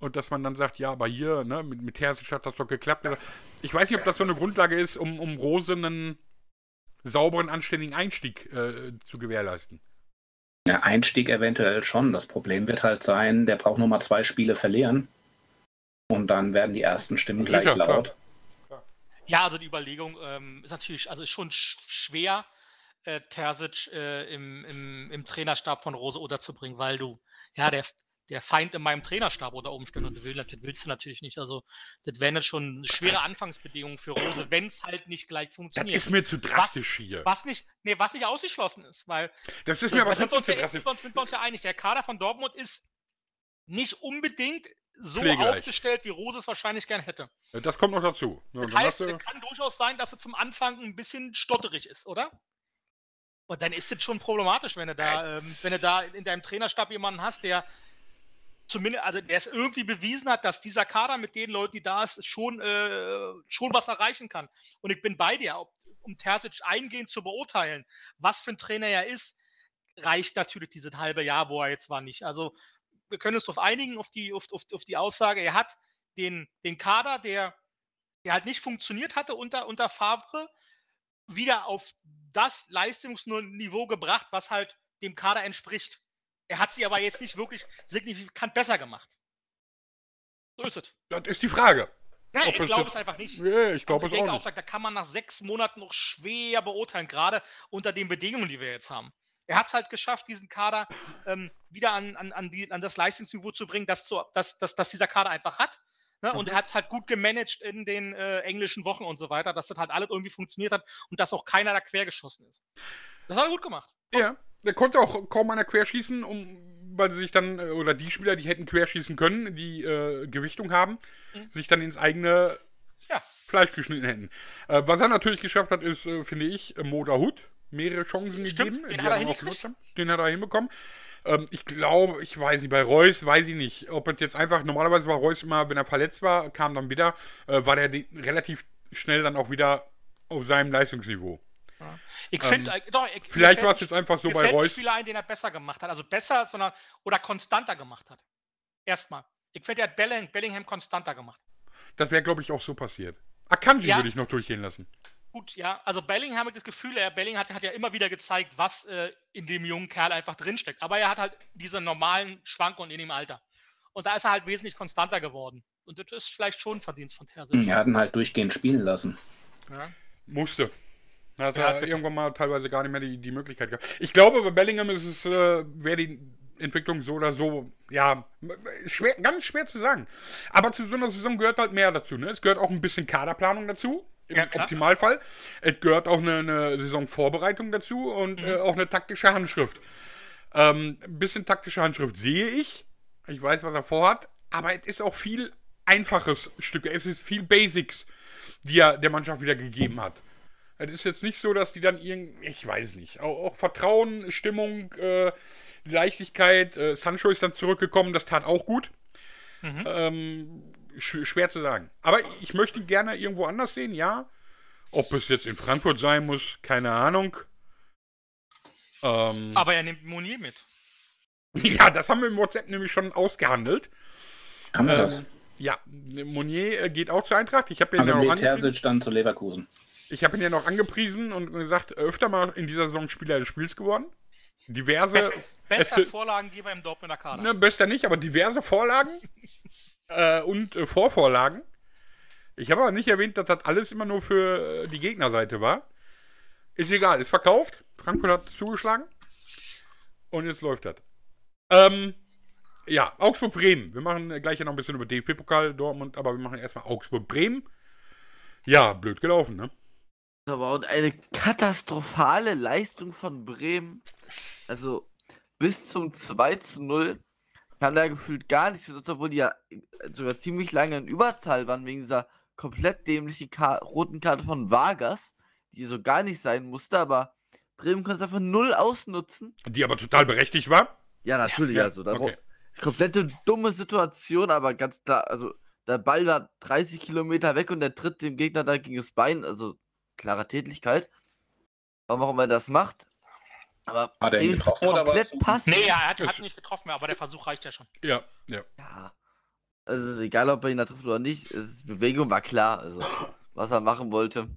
Und dass man dann sagt, ja, aber hier, ne, mit, mit Terzic hat das doch geklappt. Ich weiß nicht, ob das so eine Grundlage ist, um, um Rose einen sauberen, anständigen Einstieg äh, zu gewährleisten. Der Einstieg eventuell schon. Das Problem wird halt sein, der braucht nur mal zwei Spiele verlieren. Und dann werden die ersten Stimmen gleich ja, laut. Klar. Ja, also die Überlegung ähm, ist natürlich, also ist schon schwer, äh, Terzic äh, im, im, im, Trainerstab von Rose unterzubringen, weil du, ja, der, der Feind in meinem Trainerstab unter Umständen und du willst, das willst du natürlich nicht. Also, das wären jetzt schon schwere das Anfangsbedingungen für Rose, wenn es halt nicht gleich funktioniert. Das ist mir zu drastisch was, hier. Was nicht, nee, was nicht ausgeschlossen ist, weil. Das ist mir aber trotzdem zu drastisch. Sind, sind wir uns ja einig. Der Kader von Dortmund ist nicht unbedingt so aufgestellt, wie Rose es wahrscheinlich gern hätte. Das kommt noch dazu. Ja, das heißt, du... kann durchaus sein, dass er zum Anfang ein bisschen stotterig ist, oder? Und dann ist es schon problematisch, wenn du da, äh. ähm, wenn du da in deinem Trainerstab jemanden hast, der zumindest, also der es irgendwie bewiesen hat, dass dieser Kader mit den Leuten, die da ist, schon, äh, schon was erreichen kann. Und ich bin bei dir, ob, um Terzic eingehend zu beurteilen, was für ein Trainer er ist, reicht natürlich dieses halbe Jahr, wo er jetzt war, nicht. Also wir können uns darauf einigen, auf die, auf, auf, auf die Aussage, er hat den, den Kader, der, der halt nicht funktioniert hatte unter, unter Favre, wieder auf das Leistungsniveau gebracht, was halt dem Kader entspricht. Er hat sie aber jetzt nicht wirklich signifikant besser gemacht. So ist es. Das ist die Frage. Ja, ich glaube es einfach nicht. Nee, ich glaube es auch nicht. Auch, da kann man nach sechs Monaten noch schwer beurteilen, gerade unter den Bedingungen, die wir jetzt haben. Er hat es halt geschafft, diesen Kader ähm, wieder an, an, an, die, an das Leistungsniveau zu bringen, das, zu, das, das, das dieser Kader einfach hat. Ne? Und er hat es halt gut gemanagt in den äh, englischen Wochen und so weiter, dass das halt alles irgendwie funktioniert hat und dass auch keiner da quergeschossen ist. Das hat er gut gemacht. Ja, er konnte auch kaum einer querschießen, um, weil sie sich dann, äh, oder die Spieler, die hätten querschießen können, die äh, Gewichtung haben, mhm. sich dann ins eigene ja. Fleisch geschnitten hätten. Äh, was er natürlich geschafft hat, ist, äh, finde ich, Motorhut mehrere Chancen Stimmt, gegeben. Den hat, er Den hat er hinbekommen. Ähm, ich glaube, ich weiß nicht, bei Reus weiß ich nicht, ob es jetzt einfach, normalerweise war Reus immer, wenn er verletzt war, kam dann wieder, äh, war der relativ schnell dann auch wieder auf seinem Leistungsniveau. Ja. Ich finde, ähm, äh, doch, ich, vielleicht war es jetzt einfach so bei Reus. Spieler ein, den er besser gemacht hat. Also besser, sondern oder konstanter gemacht hat. Erstmal. Ich finde, er hat Bellingham, Bellingham konstanter gemacht. Das wäre, glaube ich, auch so passiert. Akanji ja. würde ich noch durchgehen lassen. Gut, ja, also Belling habe ich das Gefühl, er, Belling hat, hat ja immer wieder gezeigt, was äh, in dem jungen Kerl einfach drinsteckt. Aber er hat halt diese normalen Schwankungen in dem Alter. Und da ist er halt wesentlich konstanter geworden. Und das ist vielleicht schon ein Verdienst von Terzic. Er hat ihn halt durchgehend spielen lassen. Ja. Musste. Hat er hat irgendwann mal teilweise gar nicht mehr die, die Möglichkeit gehabt. Ich glaube, bei Bellingham ist es, äh, wäre die Entwicklung so oder so, ja, schwer, ganz schwer zu sagen. Aber zu so einer Saison gehört halt mehr dazu. Ne? Es gehört auch ein bisschen Kaderplanung dazu im ja, Optimalfall. Es gehört auch eine, eine Saisonvorbereitung dazu und mhm. äh, auch eine taktische Handschrift. Ein ähm, bisschen taktische Handschrift sehe ich. Ich weiß, was er vorhat. Aber es ist auch viel einfaches Stück. Es ist viel Basics, die er der Mannschaft wieder gegeben hat. Es ist jetzt nicht so, dass die dann irgendwie, ich weiß nicht, auch, auch Vertrauen, Stimmung, äh, Leichtigkeit. Äh, Sancho ist dann zurückgekommen, das tat auch gut. Mhm. Ähm, schwer zu sagen. Aber ich möchte ihn gerne irgendwo anders sehen, ja. Ob es jetzt in Frankfurt sein muss, keine Ahnung. Ähm, Aber er nimmt Monier mit. Ja, das haben wir im WhatsApp nämlich schon ausgehandelt. Haben wir äh, das? Ähm, ja, Monier äh, geht auch zur Eintracht. Ich habe ihn Aber ja noch angepriesen. dann zu Leverkusen. Ich habe ihn ja noch angepriesen und gesagt, öfter mal in dieser Saison Spieler des Spiels geworden. Diverse. Best, bester Vorlagengeber im Dortmunder Kader. Ne, bester nicht, aber diverse Vorlagen. äh, und äh, Vorvorlagen. Ich habe aber nicht erwähnt, dass das alles immer nur für äh, die Gegnerseite war. Ist egal, ist verkauft. Frankfurt hat zugeschlagen. Und jetzt läuft das. Ähm, ja, Augsburg-Bremen. Wir machen gleich ja noch ein bisschen über DFB-Pokal Dortmund, aber wir machen erstmal Augsburg-Bremen. Ja, blöd gelaufen, ne? Aber und eine katastrophale Leistung von Bremen. Also bis zum 2 zu 0 kam da gefühlt gar nichts obwohl die ja äh, sogar ziemlich lange in Überzahl waren wegen dieser komplett dämlichen Ka roten Karte von Vargas, die so gar nicht sein musste, aber Bremen konnte es einfach null ausnutzen. Die aber total berechtigt war? Ja, natürlich. Ja, also, okay. komplette dumme Situation, aber ganz klar, also der Ball war 30 Kilometer weg und der tritt dem Gegner da gegen das Bein, also klarer Tätlichkeit. Aber warum er das macht, aber hat er ihn getroffen oder komplett oder was? Nee, er hat, hat nicht getroffen, aber der Versuch reicht ja schon. Ja, ja. ja. Also egal, ob er ihn da trifft oder nicht, es, Bewegung war klar, also was er machen wollte.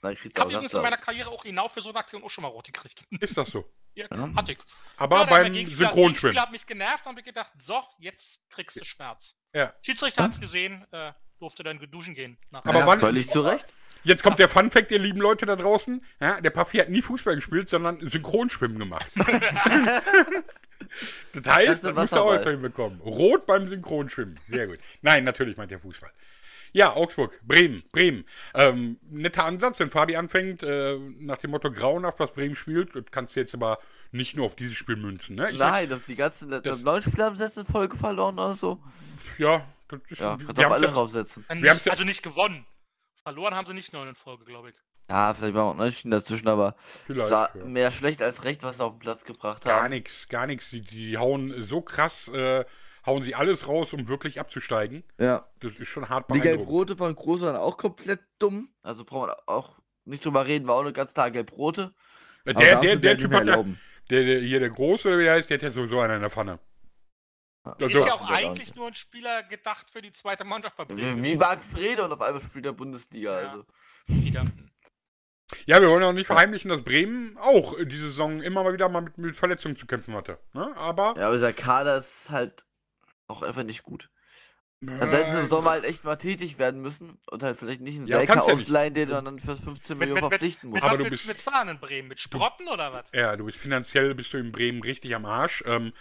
Dann ich habe übrigens in meiner Karriere auch genau für so eine Aktion auch schon mal rot gekriegt. Ist das so? Ja, ja. hatte ich. Aber ja, beim Synchronschwimmen. Ich habe mich genervt und habe gedacht, so, jetzt kriegst du Schmerz. Ja. Schiedsrichter hm? hat es gesehen, äh, durfte dann geduschen gehen. Nachher. Aber wann, völlig zurecht. Jetzt kommt der Fun Fact, ihr lieben Leute da draußen. Ja, der Puffy hat nie Fußball gespielt, sondern Synchronschwimmen gemacht. das heißt, das muss er auch hinbekommen. Rot beim Synchronschwimmen. Sehr gut. Nein, natürlich meint er Fußball. Ja, Augsburg, Bremen, Bremen. Ähm, netter Ansatz, wenn Fabi anfängt, äh, nach dem Motto grauenhaft, was Bremen spielt, kannst du jetzt aber nicht nur auf dieses Spiel münzen. Ne? Nein, auf die ganzen, das, neun Spiele haben sie letzte Folge verloren oder so. Ja, ja, kannst wir auch alle ja, draufsetzen. Wir haben also nicht gewonnen. Verloren haben sie nicht neun in Folge, glaube ich. Ja, vielleicht waren auch ein dazwischen, aber es war ja. mehr schlecht als recht, was sie auf den Platz gebracht haben. Gar nichts, gar nichts. Die, die hauen so krass, äh, hauen sie alles raus, um wirklich abzusteigen. Ja. Das ist schon hart Die Gelb-Rote von Groß waren auch komplett dumm. Also brauchen wir auch nicht drüber reden, war auch eine ganz klar Gelb-Rote. Äh, der, der, der, der Typ hat ja, der, der, hier der Große, wie der heißt, der hat ja sowieso einen in der Pfanne. Also, ist ja auch eigentlich nur ein Spieler gedacht für die zweite Mannschaft bei Bremen. Wie Marc Frede und auf einmal spielt er Bundesliga. Ja. Also. Ja, wir wollen auch nicht verheimlichen, dass Bremen auch diese Saison immer mal wieder mal mit, mit Verletzungen zu kämpfen hatte. Ne? Aber ja, aber dieser Kader ist halt auch einfach nicht gut. Also hätten sie im Sommer halt echt mal tätig werden müssen und halt vielleicht nicht einen ja, Selka ja den du dann für 15 Millionen mit, verpflichten musst. Aber du bist mit Fahnen in Bremen, mit Sprotten du, oder was? Ja, du bist finanziell bist du in Bremen richtig am Arsch. Ähm,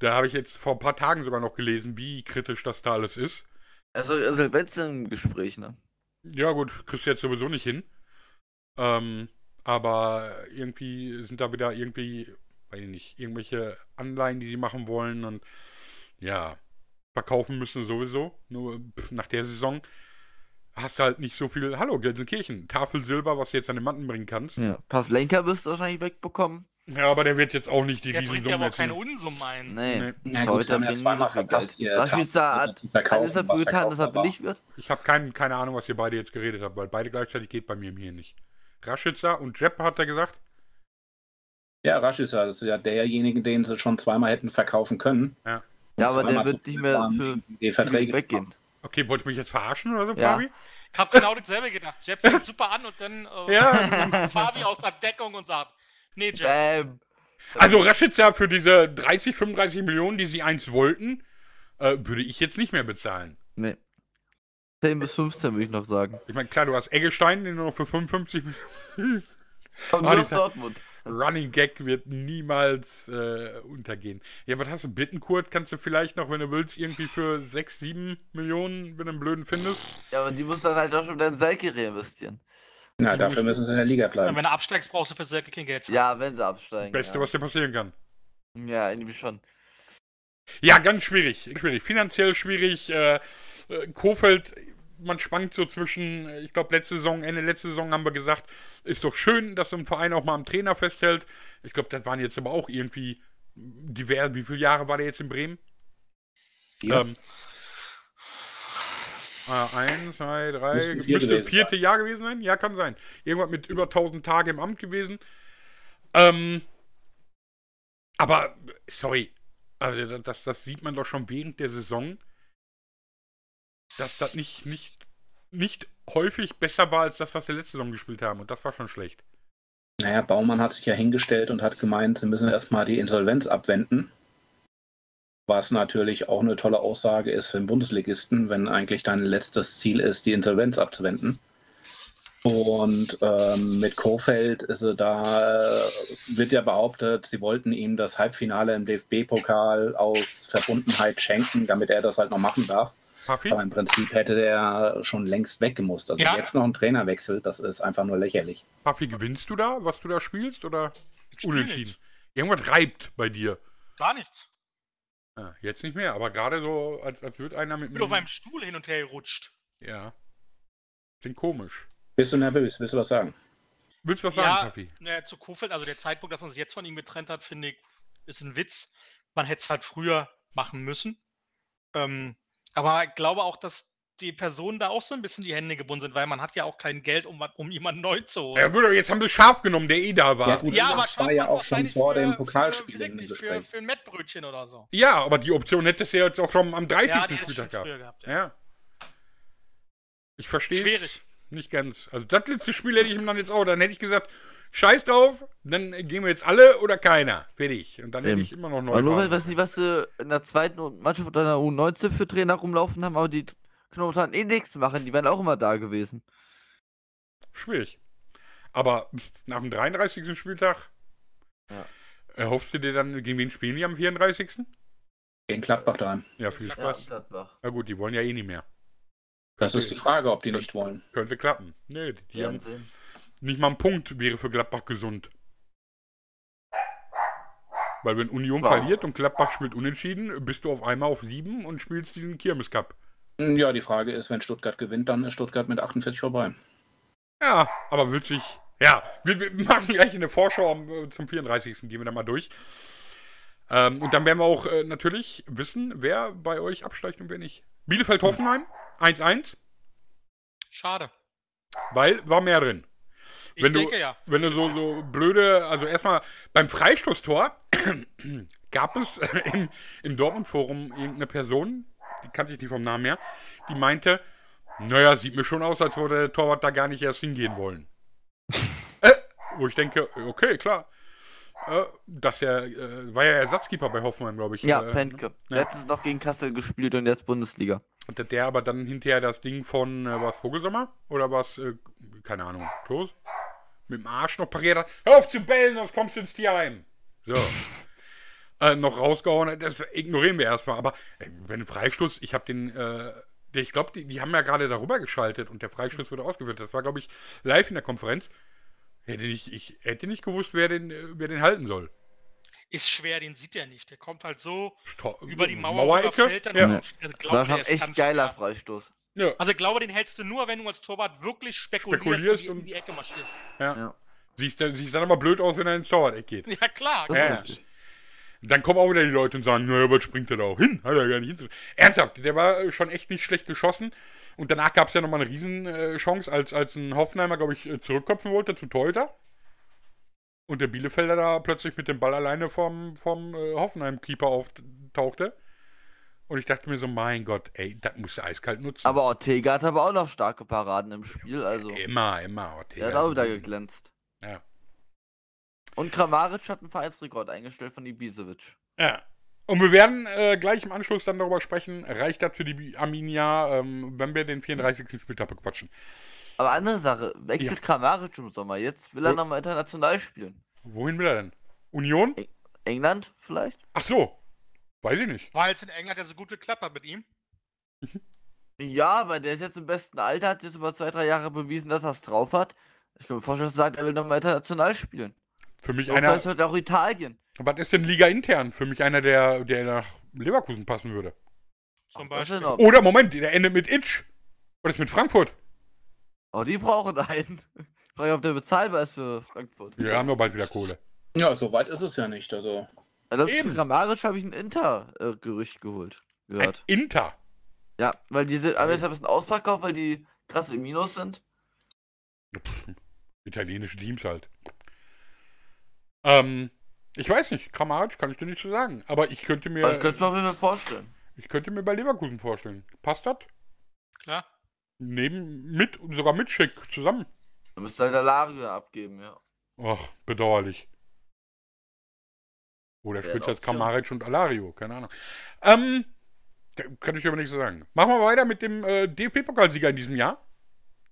da habe ich jetzt vor ein paar Tagen sogar noch gelesen, wie kritisch das da alles ist. Also Solvenz also im Gespräch, ne? Ja gut, kriegst du jetzt sowieso nicht hin. Ähm, aber irgendwie sind da wieder irgendwie, weiß ich nicht, irgendwelche Anleihen, die sie machen wollen und ja, verkaufen müssen sowieso. Nur pff, nach der Saison hast du halt nicht so viel. Hallo, Gelsenkirchen, Tafel Silber, was du jetzt an den Manten bringen kannst. Ja, Pavlenka wirst du wahrscheinlich wegbekommen. Ja, aber der wird jetzt auch nicht die Riesensumme. Der bringt ja aber keine Unsummen ein. Nee, nee. Na, Torhüter bringen nicht so viel Geld. Was willst du da alles dafür getan, dass er billig wird? Ich habe kein, keine Ahnung, was ihr beide jetzt geredet habt, weil beide gleichzeitig geht bei mir hier nicht. Raschitzer und Jepp hat er gesagt? Ja, Raschitzer, das ist ja derjenige, den sie schon zweimal hätten verkaufen können. Ja, ja aber der wird nicht mehr für die Verträge weggehen. Okay, wollte ich mich jetzt verarschen oder so, ja. Fabi? Ich habe genau dasselbe gedacht. Jepp fängt super an und dann äh, ja. Fabi aus der Deckung und sagt, Nee, Bam. Also Raschitzer für diese 30, 35 Millionen, die sie eins wollten, äh, würde ich jetzt nicht mehr bezahlen. Nee. 10 bis 15 würde ich noch sagen. Ich meine, klar, du hast Eggestein, den du noch für 55 Millionen. Und oh, Dortmund. Running Gag wird niemals äh, untergehen. Ja, was hast du? Bittenkurt kannst du vielleicht noch, wenn du willst, irgendwie für 6, 7 Millionen, wenn du einen blöden findest. Ja, aber die muss dann halt auch schon dein Selke reinvestieren. Na, dafür müssen, müssen sie in der Liga bleiben. Wenn du absteigst, brauchst du für Silke kein Geld. Ja, wenn sie absteigen. Beste, ja. was dir passieren kann. Ja, irgendwie schon. Ja, ganz schwierig. schwierig. Finanziell schwierig. Äh, äh Kofeld, man schwankt so zwischen, ich glaube, letzte Saison, Ende letzte Saison haben wir gesagt, ist doch schön, dass so ein Verein auch mal am Trainer festhält. Ich glaube, das waren jetzt aber auch irgendwie diverse, wie viele Jahre war der jetzt in Bremen? Ja. Ähm, 1, 2, 3, Müsste, müsste vierte Jahr gewesen sein? Ja, kann sein. Irgendwas mit über 1000 Tage im Amt gewesen. Ähm, aber, sorry. Also, das, das sieht man doch schon während der Saison, dass das nicht, nicht, nicht häufig besser war als das, was wir letzte Saison gespielt haben. Und das war schon schlecht. Naja, Baumann hat sich ja hingestellt und hat gemeint, sie müssen erstmal die Insolvenz abwenden. Was natürlich auch eine tolle Aussage ist für einen Bundesligisten, wenn eigentlich dein letztes Ziel ist, die Insolvenz abzuwenden. Und ähm, mit Kofeld ist er da, äh, wird ja behauptet, sie wollten ihm das Halbfinale im DFB-Pokal aus Verbundenheit schenken, damit er das halt noch machen darf. Puffy? Aber im Prinzip hätte der schon längst weggemusst. Also ja. jetzt noch ein Trainerwechsel, das ist einfach nur lächerlich. Puffy, gewinnst du da, was du da spielst? Oder unentschieden? Irgendwas reibt bei dir. Gar nichts. Ah, jetzt nicht mehr, aber gerade so, als, als würde einer mit mir. Ich bin auf meinem Stuhl hin und her gerutscht. Ja. Klingt komisch. Bist du nervös? Willst du was sagen? Willst du was sagen, Kaffee? Ja, ja, zu Kofeld, also der Zeitpunkt, dass man sich jetzt von ihm getrennt hat, finde ich, ist ein Witz. Man hätte es halt früher machen müssen. Ähm, aber ich glaube auch, dass die Personen da auch so ein bisschen die Hände gebunden sind, weil man hat ja auch kein Geld, um, um jemanden neu zu holen. Ja gut, aber jetzt haben wir Schaf genommen, der eh da war. Ja, gut, ja aber Schaf war ja auch schon vor dem Pokalspiel für, nicht, für, für, ein Mettbrötchen oder so. Ja, aber die Option hättest du ja jetzt auch schon am 30. Ja, Spieltag gehabt. gehabt ja. ja. Ich verstehe Schwierig. nicht ganz. Also das letzte Spiel hätte ich ihm dann jetzt auch, dann hätte ich gesagt, scheiß drauf, dann gehen wir jetzt alle oder keiner. Fertig. Und dann ähm. hätte ich immer noch neu. Ich weiß nicht, was du in der zweiten Mannschaft oder der U19 für Trainer rumlaufen haben, aber die Knotan eh nichts machen. Die wären auch immer da gewesen. Schwierig. Aber nach dem 33. Spieltag ja. erhoffst äh, du dir dann, gegen wen spielen die am 34.? Gegen Gladbach daheim. Ja, viel Spaß. Ja, Na gut, die wollen ja eh nicht mehr. Das okay. ist die Frage, ob die nicht wollen. Könnte klappen. Nee, die haben sehen. nicht mal ein Punkt wäre für Gladbach gesund. Weil wenn Union wow. verliert und Gladbach spielt unentschieden, bist du auf einmal auf sieben und spielst diesen Kirmes Cup. Hm, ja, die Frage ist, wenn Stuttgart gewinnt, dann ist Stuttgart mit 48 vorbei. Ja, aber wird sich. Ja, wir, wir, machen gleich eine Vorschau äh, zum 34. gehen wir da mal durch. Ähm, und dann werden wir auch äh, natürlich wissen, wer bei euch absteigt und wer nicht. Bielefeld-Hoffenheim, 1-1. Schade. Weil war mehr drin. Ich wenn denke du, ja. Wenn du so, so blöde, also erstmal beim Freistoßtor gab es im, im Dortmund-Forum irgendeine Person, die kannte ich nicht vom Namen her, die meinte, naja, sieht mir schon aus, als würde der Torwart da gar nicht erst hingehen wollen. äh, wo ich denke, okay, klar. Das äh, dass äh, war ja Ersatzkeeper bei Hoffenheim, glaube ich. Ja, äh, Pentke. Ne? Letztes noch gegen Kassel gespielt und jetzt Bundesliga. Hatte der aber dann hinterher das Ding von, äh, was Vogelsommer? Oder was, äh, keine Ahnung, Klos? Mit dem Arsch noch pariert hat. Hör auf zu bellen, sonst kommst du ins Tier ein. So. äh, noch rausgehauen hat. Das ignorieren wir erstmal. Aber ey, wenn Freistoß, ich habe den. Äh, ich glaube, die, die, haben ja gerade darüber geschaltet und der Freistoß wurde ausgeführt. Das war, glaube ich, live in der Konferenz. Hätte nicht, ich hätte nicht gewusst, wer den, wer den halten soll. Ist schwer, den sieht er nicht. Der kommt halt so Sto über die Mauer, und fällt dann ja. Das war echt geiler Freistoß. Ja. Also ich glaube, den hältst du nur, wenn du als Torwart wirklich spekulierst, spekulierst und, in die Ecke marschierst. Ja. ja. Siehst, dann, siehst dann aber blöd aus, wenn er ins Torwart-Eck geht. Ja, klar. Ja. Richtig. Dann kommen auch wieder die Leute und sagen, naja, was springt er da auch hin? Hat er gar nicht Ernsthaft, der war äh, schon echt nicht schlecht geschossen. Und danach gab es ja nochmal eine Riesenchance, äh, als, als ein Hoffenheimer, glaube ich, äh, zurückkopfen wollte zum Torhüter. Und der Bielefelder da plötzlich mit dem Ball alleine vom, vom Hoffenheim-Keeper auftauchte. Und ich dachte mir so, mein Gott, ey, das musst du eiskalt nutzen. Aber Ortega hat aber auch noch starke Paraden im Spiel, also. Immer, immer, Ortega. Der hat auch wieder geglänzt. Und Kramaric hat einen Vereinsrekord eingestellt von Ibisevic. Ja. Und wir werden äh, gleich im Anschluss dann darüber sprechen, reicht das für die Arminia, ähm, wenn wir den 34. Spieltag bequatschen. Aber andere Sache, wechselt ja. Kramaric im Sommer. Jetzt will er nochmal international spielen. Wohin will er denn? Union? Eng England vielleicht? Ach so. Weiß ich nicht. War jetzt in England ja so gut geklappt mit ihm. Mhm. ja, weil der ist jetzt im besten Alter, hat jetzt über zwei, drei Jahre bewiesen, dass er es drauf hat. Ich kann mir vorstellen, dass er sagt, er will nochmal international spielen. Für mich einer. Das ist auch Italien. Was ist denn Liga intern? Für mich einer, der, der nach Leverkusen passen würde. Zum Beispiel. Oder Moment, der endet mit Itch. Was ist mit Frankfurt? Oh, die brauchen einen. Ich frage, ob der bezahlbar ist für Frankfurt. Ja, haben wir bald wieder Kohle. Ja, so weit ist es ja nicht. Also, also grammarisch habe ich ein Inter-Gerücht geholt. Gehört. Ein Inter? Ja, weil die sind, alles also ist ein bisschen ausverkauft, weil die krass im Minus sind. Pff, italienische Teams halt. Ähm, ich weiß nicht, grammatisch kann ich dir nicht so sagen. Aber ich könnte mir. Das könnte man mir vorstellen. Ich könnte mir bei Leverkusen vorstellen. Passt das? Klar. Neben, mit, sogar mit Schick zusammen. Du müsstest halt Alario abgeben, ja. Ach, bedauerlich. Oder oh, spielt jetzt Kamaric und Alario, keine Ahnung. Ähm, kann ich aber nichts so sagen. Machen wir weiter mit dem äh, DP-Pokalsieger in diesem Jahr.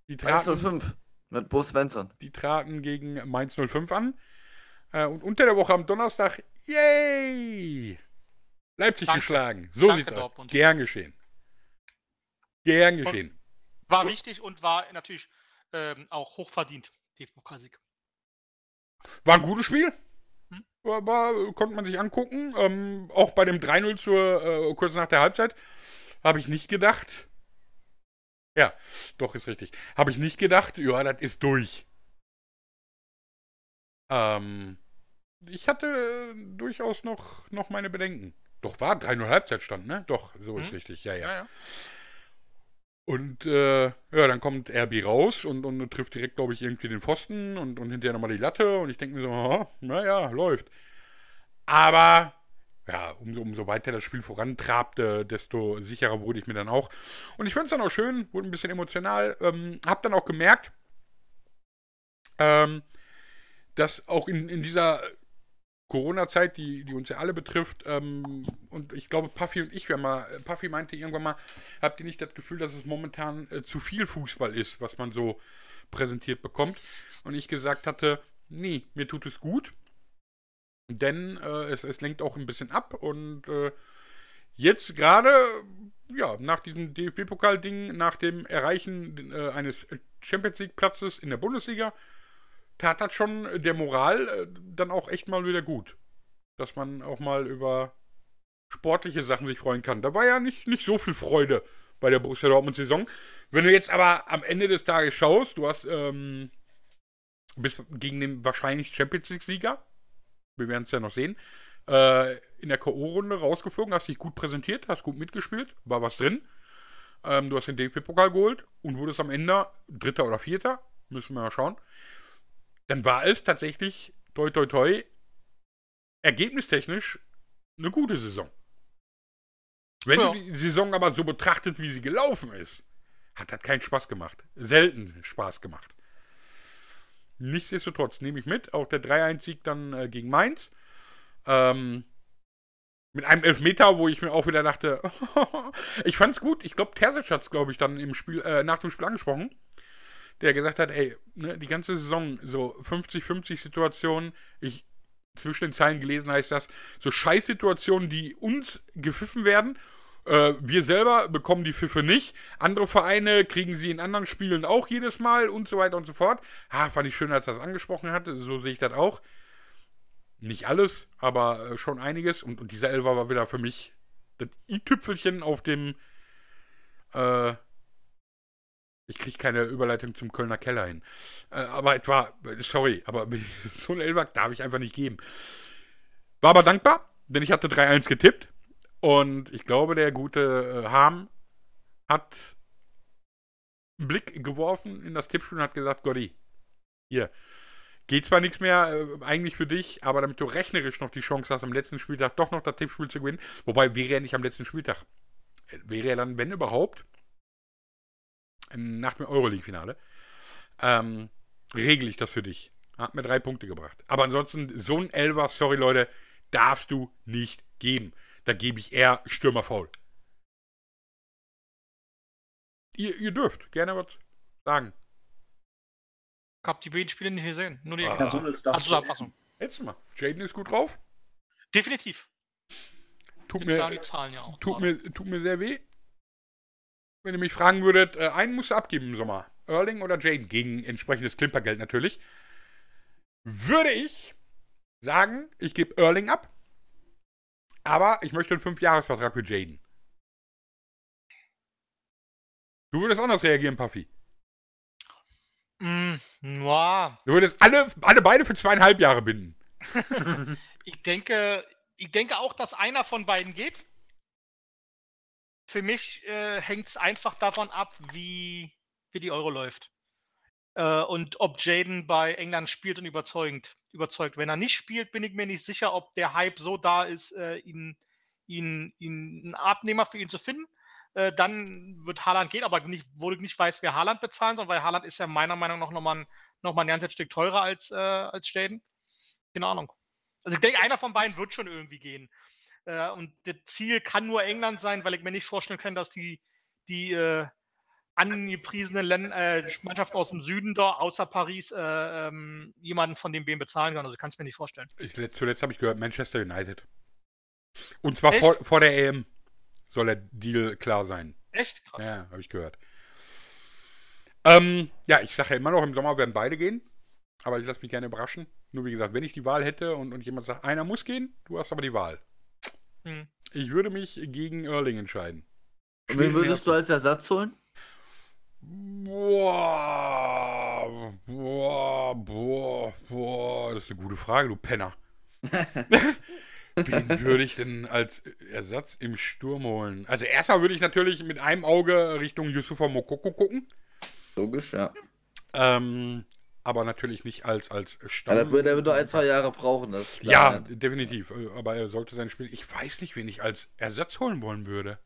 Die traten, 105 mit Bo Svensson. Die traten gegen Mainz 05 an. Äh, und unter der Woche am Donnerstag, yay! Leipzig Danke. geschlagen. So sieht sieht's Dortmund. aus. Gern geschehen. Gern geschehen. Und war wichtig und war natürlich ähm, auch hochverdient, die Pokalsieg. War ein gutes Spiel. Hm? War, war, konnte man sich angucken. Ähm, auch bei dem 3-0 äh, kurz nach der Halbzeit habe ich nicht gedacht. Ja, doch, ist richtig. Habe ich nicht gedacht, ja, das ist durch. Ähm, ich hatte äh, durchaus noch, noch meine Bedenken. Doch, war 3-0 Halbzeitstand, ne? Doch, so hm? ist mhm. richtig, ja, ja. ja, ja. Und äh, ja, dann kommt RB raus und, und trifft direkt, glaube ich, irgendwie den Pfosten und, und hinterher nochmal die Latte. Und ich denke mir so, oh, naja, läuft. Aber ja, umso, umso weiter das Spiel vorantrabte, desto sicherer wurde ich mir dann auch. Und ich fand es dann auch schön, wurde ein bisschen emotional. Ähm, hab dann auch gemerkt, ähm, dass auch in, in dieser Corona-Zeit, die, die uns ja alle betrifft. Ähm, und ich glaube, Puffy und ich, wir mal, äh, Puffy meinte irgendwann mal, habt ihr nicht das Gefühl, dass es momentan äh, zu viel Fußball ist, was man so präsentiert bekommt? Und ich gesagt hatte, nee, mir tut es gut, denn äh, es, es lenkt auch ein bisschen ab und äh, jetzt gerade, ja, nach diesem DFB-Pokal-Ding, nach dem Erreichen äh, eines Champions League-Platzes in der Bundesliga, tat das schon äh, der Moral äh, dann auch echt mal wieder gut. Dass man auch mal über sportliche Sachen sich freuen kann. Da war ja nicht, nicht so viel Freude bei der Borussia Dortmund-Saison. Wenn du jetzt aber am Ende des Tages schaust, du hast ähm, bist gegen den wahrscheinlich Champions League-Sieger, wir werden es ja noch sehen, äh, in der K.O.-Runde rausgeflogen, hast dich gut präsentiert, hast gut mitgespielt, war was drin. Ähm, du hast den DFB-Pokal geholt und wurdest am Ende Dritter oder Vierter, müssen wir mal schauen dann war es tatsächlich, toi toi toi, ergebnistechnisch eine gute Saison. Wenn ja. du die Saison aber so betrachtet, wie sie gelaufen ist, hat das keinen Spaß gemacht. Selten Spaß gemacht. Nichtsdestotrotz nehme ich mit, auch der 3-1-Sieg dann äh, gegen Mainz. Ähm, mit einem Elfmeter, wo ich mir auch wieder dachte, ich fand's gut. Ich glaube, Terzic es, glaube ich, dann im Spiel, äh, nach dem Spiel angesprochen der gesagt hat, ey, ne, die ganze Saison, so 50-50 Situationen, ich zwischen den Zeilen gelesen heißt das, so Scheißsituationen, die uns gepfiffen werden. Äh, wir selber bekommen die Pfiffe nicht. Andere Vereine kriegen sie in anderen Spielen auch jedes Mal und so weiter und so fort. Ha, fand ich schön, als er das angesprochen hat. So sehe ich das auch. Nicht alles, aber äh, schon einiges. Und, und dieser Elfer war wieder für mich das i-Tüpfelchen auf dem äh, ich kriege keine Überleitung zum Kölner Keller hin. Äh, aber etwa, sorry, aber so ein Elfer darf ich einfach nicht geben. War aber dankbar, denn ich hatte 3-1 getippt. Und ich glaube, der gute äh, Harm hat einen Blick geworfen in das Tippspiel und hat gesagt: Gotti, hier. Geht zwar nichts mehr äh, eigentlich für dich, aber damit du rechnerisch noch die Chance hast, am letzten Spieltag doch noch das Tippspiel zu gewinnen. Wobei wäre er nicht am letzten Spieltag. Wäre er dann, wenn überhaupt, nach dem Euroleague-Finale, ähm, regel ich das für dich. Hat mir drei Punkte gebracht. Aber ansonsten, so ein Elver, sorry Leute, darfst du nicht geben. Da gebe ich eher Stürmer faul. Ihr, ihr dürft gerne was sagen. Ich habe die beiden Spiele nicht gesehen. Nur die ah. also Zusammenfassung. Jetzt mal. Jaden ist gut drauf. Definitiv. Tut, mir, ja tut mir, tut, mir, sehr weh. Wenn ihr mich fragen würdet, äh, einen musst du abgeben im Sommer. Erling oder Jaden, gegen entsprechendes Klimpergeld natürlich. Würde ich sagen, ich gebe Erling ab. Aber ich möchte einen Fünfjahresvertrag für Jaden. Du würdest anders reagieren, Puffy. Mm, wow. Du würdest alle, alle beide für zweieinhalb Jahre binden. ich, denke, ich denke auch, dass einer von beiden geht. Für mich äh, hängt es einfach davon ab, wie, wie die Euro läuft. Äh, und ob Jaden bei England spielt und überzeugend, überzeugt. Wenn er nicht spielt, bin ich mir nicht sicher, ob der Hype so da ist, äh, ihn, ihn, ihn, einen Abnehmer für ihn zu finden. Äh, dann wird Haaland gehen, aber nicht, wo ich nicht weiß, wer Haaland bezahlen soll, weil Haaland ist ja meiner Meinung nach nochmal ein, noch ein ganzes Stück teurer als, äh, als Jaden. Keine Ahnung. Also ich denke, einer von beiden wird schon irgendwie gehen. Äh, und das Ziel kann nur England sein, weil ich mir nicht vorstellen kann, dass die, die äh, angepriesenen Länd äh, Mannschaften aus dem Süden da, außer Paris, äh, ähm, jemanden von dem Wem bezahlen kann. Also kann du mir nicht vorstellen. Ich, zuletzt habe ich gehört, Manchester United. Und zwar vor, vor der EM soll der Deal klar sein. Echt? Krass. Ja, habe ich gehört. Ähm, ja, ich sage ja immer noch, im Sommer werden beide gehen. Aber ich lasse mich gerne überraschen. Nur wie gesagt, wenn ich die Wahl hätte und, und jemand sagt, einer muss gehen, du hast aber die Wahl. Hm. Ich würde mich gegen Erling entscheiden. Und wen würdest du als Ersatz holen? Boah, boah, boah, boah, das ist eine gute Frage, du Penner. Wen würde ich denn als Ersatz im Sturm holen? Also erstmal würde ich natürlich mit einem Auge Richtung Yusufa Mokoko gucken. Logisch, ja. Ähm, aber natürlich nicht als, als Stamm. Ja, da wird er nur ein, zwei Jahre brauchen. Das ja, definitiv. Äh, aber er sollte sein Spiel. Ich weiß nicht, wen ich als Ersatz holen wollen würde.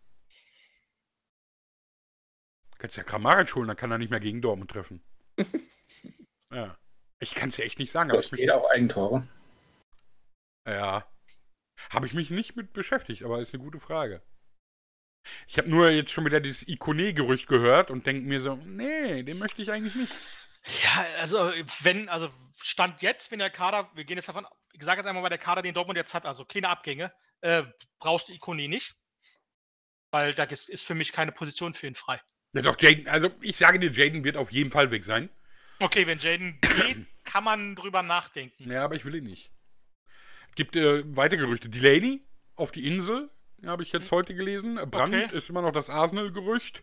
Du kannst ja Kramaric holen, dann kann er nicht mehr gegen Dortmund treffen. ja. Ich kann es ja echt nicht sagen. Das geht auch Eigentore. Ja. Habe ich mich nicht mit beschäftigt, aber ist eine gute Frage. Ich habe nur jetzt schon wieder dieses Ikone-Gerücht gehört und denke mir so, nee, den möchte ich eigentlich nicht. Ja, also wenn, also Stand jetzt, wenn der Kader, wir gehen jetzt davon, ich sage jetzt einmal, weil der Kader, den Dortmund jetzt hat, also keine Abgänge, äh, brauchst du Ikone nicht. Weil da ist, ist, für mich keine Position für ihn frei. Ja doch, Jaden, also ich sage dir, Jaden wird auf jeden Fall weg sein. Okay, wenn Jaden geht, kann man drüber nachdenken. Ja, aber ich will ihn nicht. Gibt äh, weitere Gerüchte. Die Lady auf die Insel, habe ich jetzt hm. heute gelesen. Brand okay. ist immer noch das Arsenal-Gerücht.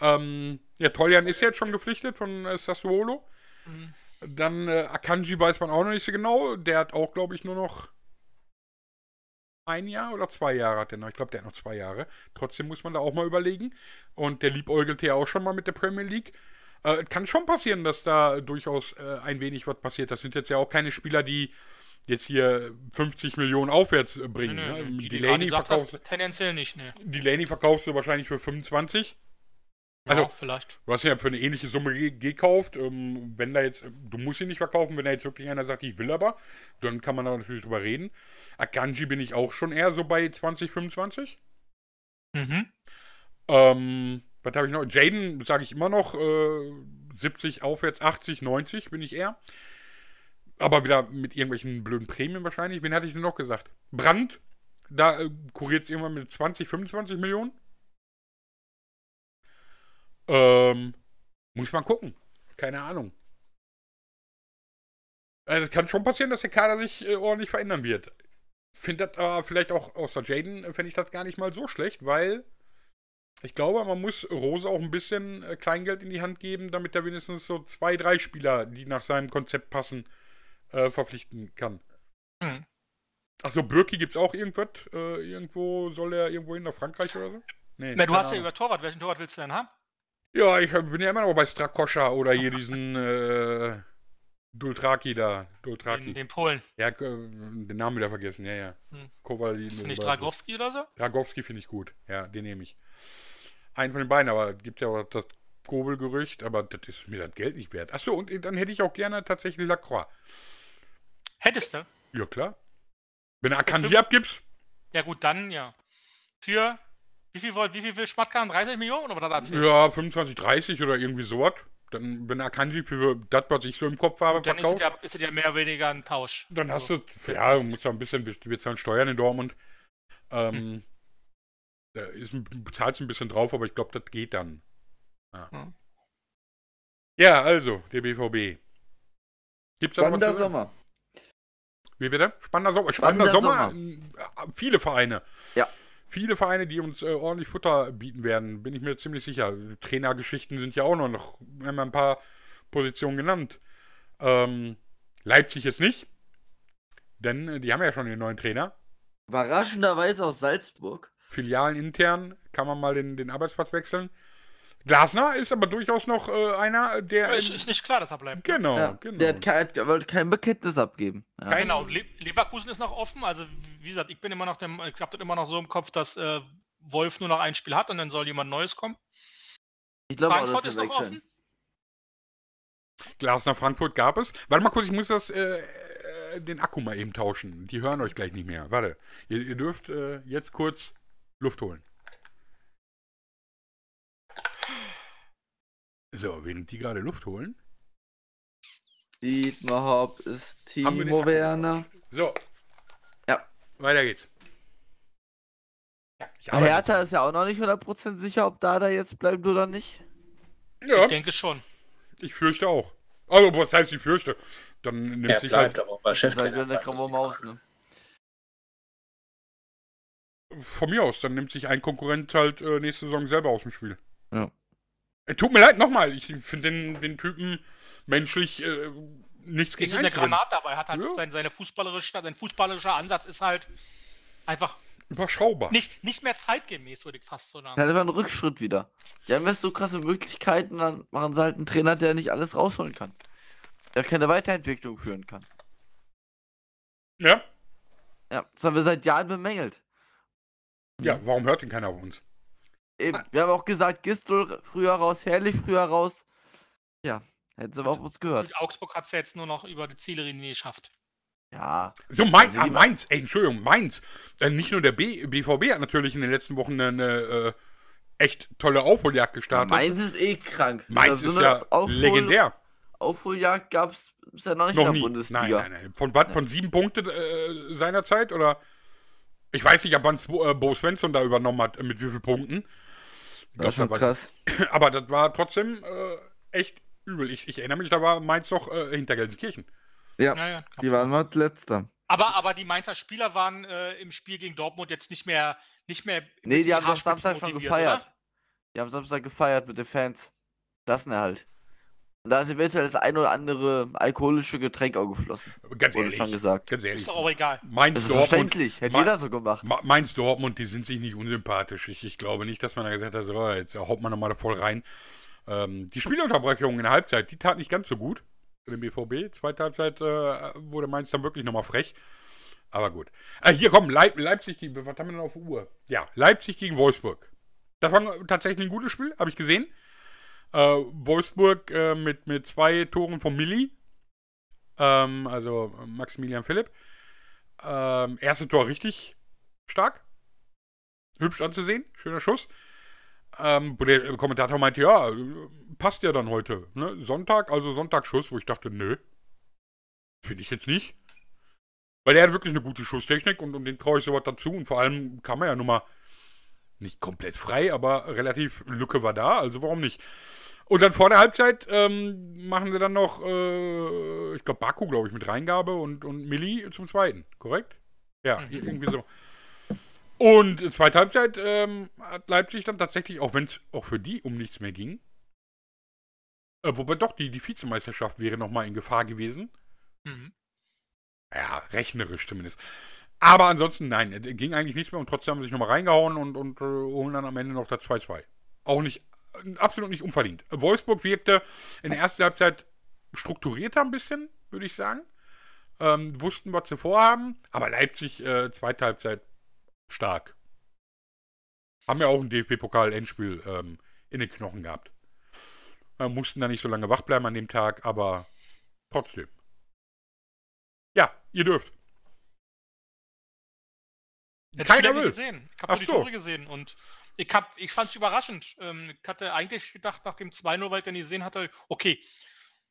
Ähm, ja, Toljan ist jetzt schon gepflichtet von äh, Sassuolo. Mhm. Dann äh, Akanji weiß man auch noch nicht so genau. Der hat auch, glaube ich, nur noch ein Jahr oder zwei Jahre hat er noch. Ich glaube, der hat noch zwei Jahre. Trotzdem muss man da auch mal überlegen. Und der liebäugelt ja auch schon mal mit der Premier League. Äh, kann schon passieren, dass da durchaus äh, ein wenig was passiert. Das sind jetzt ja auch keine Spieler, die jetzt hier 50 Millionen aufwärts äh, bringen. Nö, ne? Die, die Delaney verkaufst, tendenziell nicht. Ne. Delaney verkaufst du wahrscheinlich für 25. Also, ja, vielleicht. Du hast ja für eine ähnliche Summe gekauft. Ähm, wenn da jetzt, du musst ihn nicht verkaufen, wenn da jetzt wirklich einer sagt, ich will aber, dann kann man da natürlich drüber reden. Akanji bin ich auch schon eher so bei 20, 25. Mhm. Ähm, was habe ich noch? Jaden sage ich immer noch äh, 70 aufwärts, 80, 90 bin ich eher. Aber wieder mit irgendwelchen blöden Prämien wahrscheinlich. Wen hatte ich denn noch gesagt? Brand, da äh, kuriert es irgendwann mit 20, 25 Millionen. Ähm, muss man gucken. Keine Ahnung. Also es kann schon passieren, dass der Kader sich äh, ordentlich verändern wird. Finde das aber äh, vielleicht auch außer Jaden, äh, fände ich das gar nicht mal so schlecht, weil ich glaube, man muss Rose auch ein bisschen äh, Kleingeld in die Hand geben, damit er wenigstens so zwei, drei Spieler, die nach seinem Konzept passen, äh, verpflichten kann. Mhm. Achso, Birki gibt's auch irgendwas? Äh, irgendwo soll er irgendwo hin nach Frankreich oder so? Nee, Na, du hast ja über Torwart. Welchen Torwart willst du denn haben? Ja, ich bin ja immer noch bei Strakoscha oder hier diesen äh, Dultraki da. Dultraki. Den, den Polen. Ja, den Namen wieder vergessen, ja, ja. Hm. Kovalin ist nicht Dragowski oder so? Dragowski finde ich gut, ja, den nehme ich. Einen von den beiden, aber gibt ja auch das Kobelgerücht, aber das ist mir das Geld nicht wert. Achso, und dann hätte ich auch gerne tatsächlich Lacroix. Hättest du? Ja, klar. Wenn du Akandi abgibst. Ja, gut, dann ja. Für wie viel, wollt, wie viel will Schmatkan? 30 Millionen oder was Ja, 25, 30 oder irgendwie sowas. Dann, wenn er kann wie viel das, was ich so im Kopf habe, dann verkauft. Dann ist es ja mehr oder weniger ein Tausch. Dann hast also, du, ja, du musst ja ein bisschen, wir zahlen Steuern in Dortmund. Ähm, hm. Da ist, zahlst ein bisschen drauf, aber ich glaube, das geht dann. Ja. Hm. ja, also, der BVB. Gibt's Spannender Sommer. Wie bitte? Spannender Sommer. Spannender, Spannender Sommer. Sommer. Viele Vereine. Ja viele Vereine, die uns äh, ordentlich Futter bieten werden, bin ich mir ziemlich sicher. Trainergeschichten sind ja auch noch, noch haben ein paar Positionen genannt. Ähm, Leipzig ist nicht, denn äh, die haben ja schon den neuen Trainer. Überraschenderweise aus Salzburg. Filialen intern kann man mal den, den Arbeitsplatz wechseln. Glasner ist aber durchaus noch äh, einer, der. Es ist nicht klar, dass er bleibt. Ne? Genau, ja, genau. Der, kein, der, wollte kein Bekenntnis abgeben. Ja. Genau, Le Leverkusen ist noch offen. Also, wie gesagt, ich bin immer noch, dem, ich habe das immer noch so im Kopf, dass äh, Wolf nur noch ein Spiel hat und dann soll jemand Neues kommen. Ich glaube, Frankfurt ist noch offen. Glasner Frankfurt gab es. Warte mal kurz, ich muss das. Äh, äh, den Akku mal eben tauschen. Die hören euch gleich nicht mehr. Warte, ihr, ihr dürft äh, jetzt kurz Luft holen. So, während die gerade Luft holen. Dietmar Hopp ist Timo Werner. So. Ja. Weiter geht's. Ja, Hertha ist ja auch noch nicht 100% sicher, ob Dada jetzt bleibt oder nicht. Ja. Ich denke schon. Ich fürchte auch. Also, was heißt ich fürchte? Dann nimmt er sich bleibt, halt... Aber bei Chef dann aus, ne? Von mir aus, dann nimmt sich ein Konkurrent halt äh, nächste Saison selber aus dem Spiel. Ja. Äh, tut mir leid, nochmal, ich finde den, den Typen menschlich äh, nichts gegen Ist eine Granate, aber hat halt ja. sein, seine fußballerische, sein fußballerischer Ansatz ist halt einfach überschaubar. Nicht, nicht mehr zeitgemäß, würde ich fast so sagen. Ja, das war ein Rückschritt wieder. Die haben jetzt so krasse Möglichkeiten, dann machen sie halt einen Trainer, der nicht alles rausholen kann. Der keine Weiterentwicklung führen kann. Ja. Ja, das haben wir seit Jahren bemängelt. Ja, warum hört denn keiner auf uns? Eben, wir haben auch gesagt, Gistel früher raus, Herrlich früher raus. Ja, hätten sie aber auch was gehört. Und Augsburg hat es ja jetzt nur noch über die Ziellinie geschafft. Ja. So, Mainz, also ah, Mainz, ey, Entschuldigung, Mainz. Äh, nicht nur der B BVB hat natürlich in den letzten Wochen eine äh, echt tolle Aufholjagd gestartet. Mainz ist eh krank. Mainz also ist ja Aufhol legendär. Aufholjagd gab es ja noch nicht noch in der nie. Bundesliga. Nein, nein, nein. Von was? Von sieben Punkten äh, seinerzeit? Oder? Ich weiß nicht, ab wann äh, Bo Svensson da übernommen hat, äh, mit wie vielen Punkten. Ich das war krass. Aber das war trotzdem äh, echt übel. Ich, ich, erinnere mich, da war Mainz doch äh, hinter Gelsenkirchen. Ja, ja, ja die waren mal letzter. Aber, aber die Mainzer Spieler waren äh, im Spiel gegen Dortmund jetzt nicht mehr. Nicht mehr nee, die haben doch Samstag schon gefeiert. Oder? Die haben Samstag gefeiert mit den Fans. Das ne halt da ist eventuell das ein oder andere alkoholische Getränk auch Ganz ehrlich. Schon gesagt. Ganz ehrlich. Ist doch auch egal. Mainz das Dortmund, verständlich. Hätte jeder so gemacht. Mainz Dortmund, die sind sich nicht unsympathisch. Ich, ich glaube nicht, dass man da gesagt hat, so, jetzt haut man nochmal voll rein. Ähm, die Spielunterbrechung in der Halbzeit, die tat nicht ganz so gut. Im BVB. Zweite Halbzeit äh, wurde Mainz dann wirklich nochmal frech. Aber gut. Ah, hier kommen Leip Leipzig, was haben wir denn auf Uhr? Ja, Leipzig gegen Wolfsburg. Das war tatsächlich ein gutes Spiel, habe ich gesehen. Äh, Wolfsburg äh, mit, mit zwei Toren von Milli. Ähm, also äh, Maximilian Philipp. Ähm, erste Tor richtig stark. Hübsch anzusehen. Schöner Schuss. Ähm, der äh, Kommentator meinte, ja, passt ja dann heute. Ne? Sonntag, also Sonntagsschuss, wo ich dachte, nö. Finde ich jetzt nicht. Weil er hat wirklich eine gute Schusstechnik und, und den traue ich sowas dazu. Und vor allem kann man ja nun mal nicht komplett frei, aber relativ Lücke war da, also warum nicht? Und dann vor der Halbzeit ähm, machen sie dann noch, äh, ich glaube, Baku, glaube ich, mit Reingabe und, und Milli zum zweiten, korrekt? Ja, mhm. irgendwie so. Und zweite Halbzeit ähm, hat Leipzig dann tatsächlich, auch wenn es auch für die um nichts mehr ging, äh, wobei doch die, die Vizemeisterschaft wäre nochmal in Gefahr gewesen. Mhm. Ja, rechnerisch zumindest. Aber ansonsten, nein, ging eigentlich nichts mehr und trotzdem haben sie sich nochmal reingehauen und, und äh, holen dann am Ende noch das 2-2. Auch nicht, absolut nicht unverdient. Wolfsburg wirkte in der ersten Halbzeit strukturierter ein bisschen, würde ich sagen. Ähm, wussten, was sie vorhaben, aber Leipzig äh, zweite Halbzeit stark. Haben ja auch ein DFB-Pokal-Endspiel ähm, in den Knochen gehabt. Äh, mussten da nicht so lange wach bleiben an dem Tag, aber trotzdem. Ja, ihr dürft. Ich Keiner will. gesehen. Ich habe nur die so. Tore gesehen und ich, hab, ich fand es überraschend. Ähm, ich hatte eigentlich gedacht, nach dem 2-0, weil ich den gesehen hatte, okay,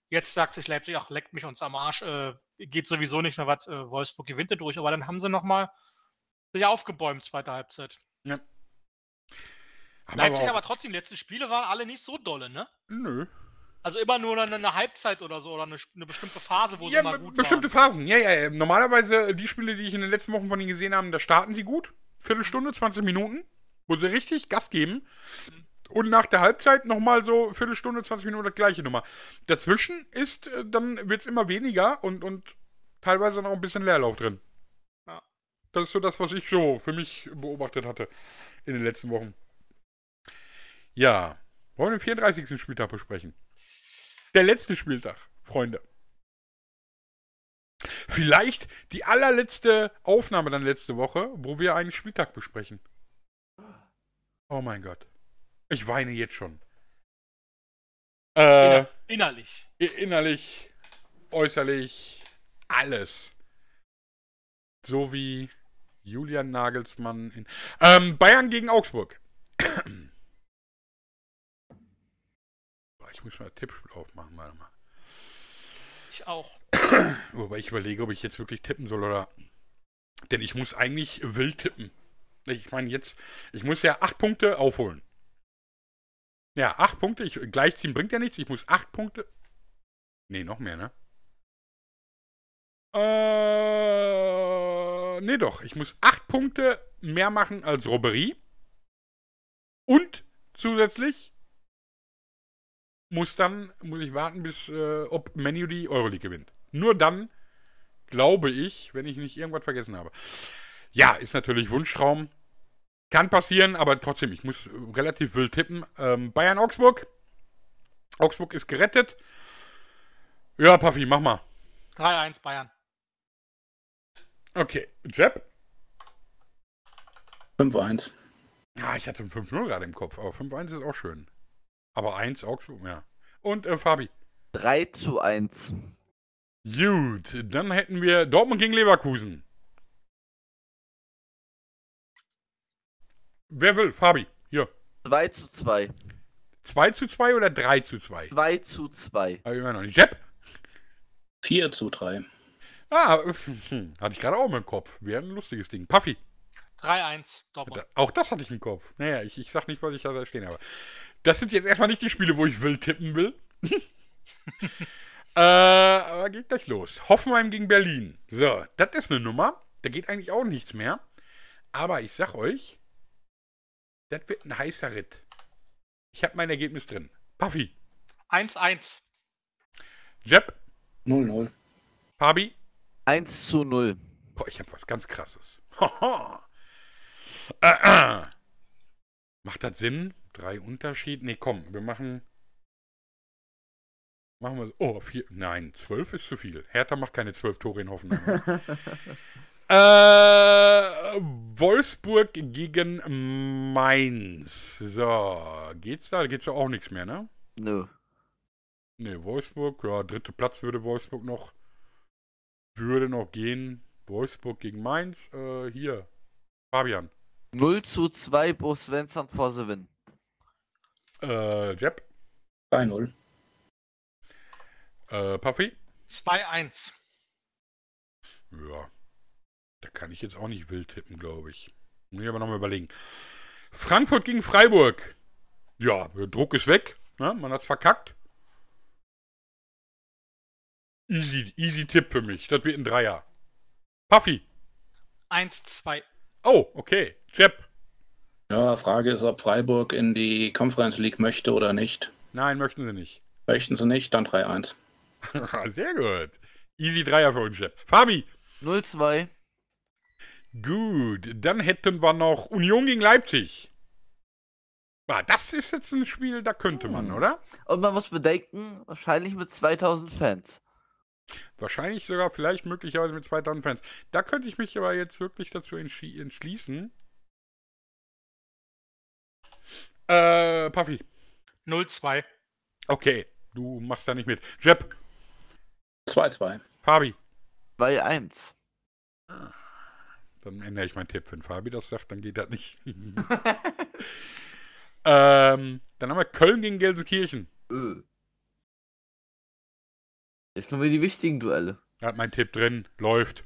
jetzt sagt sich Leipzig, ach, leckt mich uns am Arsch, äh, geht sowieso nicht mehr was, äh, Wolfsburg gewinnt ja durch, aber dann haben sie nochmal sich aufgebäumt, zweite Halbzeit. Ja. Haben Leipzig aber, aber, trotzdem, letzte Spiele waren alle nicht so dolle, ne? Nö. Also immer nur eine, eine Halbzeit oder so oder eine, eine bestimmte Phase, wo ja, sie mal gut bestimmte waren. Phasen. Ja, ja, ja. Normalerweise äh, die Spiele, die ich in den letzten Wochen von ihnen gesehen habe, da starten sie gut. Viertelstunde, 20 Minuten, wo sie richtig Gas geben. Mhm. Und nach der Halbzeit nochmal so Viertelstunde, 20 Minuten das gleiche Nummer. Dazwischen ist, äh, dann wird es immer weniger und, und teilweise noch ein bisschen Leerlauf drin. Ja. Das ist so das, was ich so für mich beobachtet hatte in den letzten Wochen. Ja, wollen wir den 34. Spieltag besprechen? Der letzte Spieltag, Freunde. Vielleicht die allerletzte Aufnahme dann letzte Woche, wo wir einen Spieltag besprechen. Oh mein Gott. Ich weine jetzt schon. Äh, innerlich. Innerlich, äußerlich, alles. So wie Julian Nagelsmann in. Ähm, Bayern gegen Augsburg. Ich muss mal Tippspiel aufmachen, warte mal. Ich auch. Wobei ich überlege, ob ich jetzt wirklich tippen soll oder. Denn ich muss eigentlich wild tippen. Ich meine, jetzt, ich muss ja acht Punkte aufholen. Ja, acht Punkte. Ich, gleichziehen bringt ja nichts. Ich muss acht Punkte. Nee, noch mehr, ne? Äh, nee, doch. Ich muss acht Punkte mehr machen als Robberie. Und zusätzlich muss dann, muss ich warten, bis äh, ob Menu die Euroleague gewinnt. Nur dann, glaube ich, wenn ich nicht irgendwas vergessen habe. Ja, ist natürlich Wunschtraum. Kann passieren, aber trotzdem, ich muss relativ wild tippen. Ähm, Bayern Augsburg. Augsburg ist gerettet. Ja, Puffy, mach mal. 3-1 Bayern. Okay, Jeb? 5-1. Ja, ah, ich hatte 5-0 gerade im Kopf, aber 5-1 ist auch schön. Aber 1 auch so, ja. Und äh, Fabi? 3 zu 1. Gut, dann hätten wir Dortmund gegen Leverkusen. Wer will? Fabi, hier. 2 zu 2. 2 zu 2 oder 3 zu 2? 2 zu 2. Aber immer noch nicht. Jepp? 4 zu 3. Ah, hm, hatte ich gerade auch im Kopf. Wäre ein lustiges Ding. Puffy. 3-1, Dortmund. Auch das hatte ich im Kopf. Naja, ich, ich sag nicht, was ich da stehen habe. Das sind jetzt erstmal nicht die Spiele, wo ich will tippen will. äh, aber geht gleich los. Hoffenheim gegen Berlin. So, das ist eine Nummer. Da geht eigentlich auch nichts mehr. Aber ich sag euch, das wird ein heißer Ritt. Ich habe mein Ergebnis drin. Puffy. 1-1. Jeb. 0-0. Fabi. 1 zu 0. Boah, ich habe was ganz krasses. Hoho. Äh, äh. Macht das Sinn? Drei Unterschied? Ne, komm, wir machen. Machen wir Oh, vier. Nein, zwölf ist zu viel. Hertha macht keine zwölf Tore in Hoffenheim. äh, Wolfsburg gegen Mainz. So, geht's da? geht's ja auch nichts mehr, ne? Nö. Ne, Wolfsburg, ja, dritter Platz würde Wolfsburg noch. Würde noch gehen. Wolfsburg gegen Mainz. Äh, hier. Fabian. 0 zu 2 Bo Svensson for the win. Äh, Jeb? 2-0. Äh, Puffy? 2-1. Ja. Da kann ich jetzt auch nicht wild tippen, glaube ich. Muss ich aber nochmal überlegen. Frankfurt gegen Freiburg. Ja, der Druck ist weg. Ne? Man es verkackt. Easy, easy Tipp für mich. Das wird ein Dreier. Puffy. 1-2. Oh, okay. Jep. Ja, Frage ist, ob Freiburg in die Conference League möchte oder nicht. Nein, möchten sie nicht. Möchten sie nicht, dann 3-1. Sehr gut. Easy Dreier für uns, Jep. Fabi. 0-2. Gut, dann hätten wir noch Union gegen Leipzig. Ah, das ist jetzt ein Spiel, da könnte man, hm. oder? Und man muss bedenken, wahrscheinlich mit 2000 Fans. Wahrscheinlich sogar, vielleicht möglicherweise mit zwei Done-Fans. Da könnte ich mich aber jetzt wirklich dazu entschließen. Äh, Puffy. 0-2. Okay, du machst da nicht mit. Jeb. 2-2. Fabi. 2-1. Ah, dann ändere ich meinen Tipp. Wenn Fabi das sagt, dann geht das nicht. ähm, dann haben wir Köln gegen Gelsenkirchen. Öh. Jetzt kommen wir die wichtigen Duelle. Da hat mein Tipp drin. Läuft.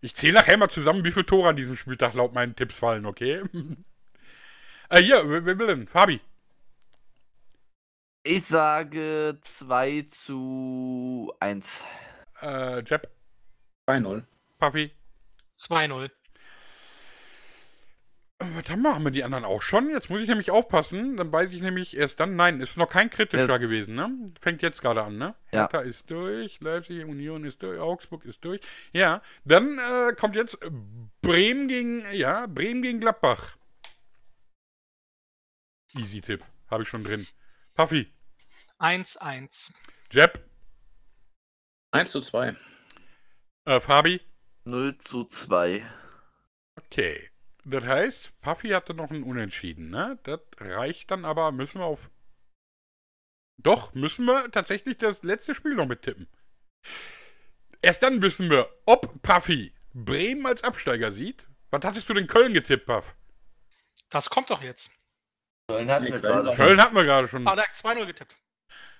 Ich zähle nachher mal zusammen, wie viele Tore an diesem Spieltag laut meinen Tipps fallen, okay? äh, hier, wer will denn? Fabi. Ich sage 2 zu 1. Äh, Jeb. 2-0. Puffy. 2-0. Was haben wir? Haben wir die anderen auch schon? Jetzt muss ich nämlich aufpassen. Dann weiß ich nämlich erst dann. Nein, ist noch kein kritischer jetzt. gewesen, ne? Fängt jetzt gerade an, ne? Ja. Hertha ist durch, Leipzig, Union ist durch, Augsburg ist durch. Ja, dann äh, kommt jetzt Bremen gegen, ja, Bremen gegen Gladbach. Easy Tipp. Habe ich schon drin. Puffy. 1-1. Jeb. 1 2. Äh, Fabi. 0 2. Okay. Das heißt, Puffy hatte noch einen Unentschieden, ne? Das reicht dann aber, müssen wir auf. Doch, müssen wir tatsächlich das letzte Spiel noch mittippen. Erst dann wissen wir, ob Puffy Bremen als Absteiger sieht. Was hattest du denn Köln getippt, Puff? Das kommt doch jetzt. Köln hatten wir gerade, Köln hatten wir gerade schon. Ah, da 2-0 getippt.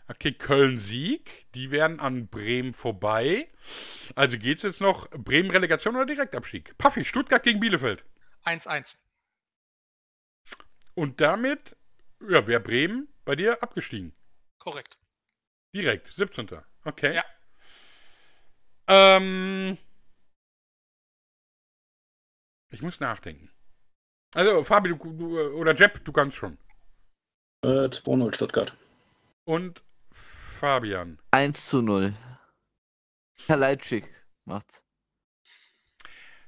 Okay, Köln-Sieg. Die werden an Bremen vorbei. Also geht es jetzt noch Bremen-Relegation oder Direktabstieg? Puffy, Stuttgart gegen Bielefeld. 1-1. Und damit, ja, wäre Bremen bei dir abgestiegen. Korrekt. Direkt, 17. Okay. Ja. Ähm, ich muss nachdenken. Also, Fabi du, du, oder Jeb, du kannst schon. Äh, 2-0 Stuttgart. Und Fabian. 1 0 Herr Kalajdzic macht's.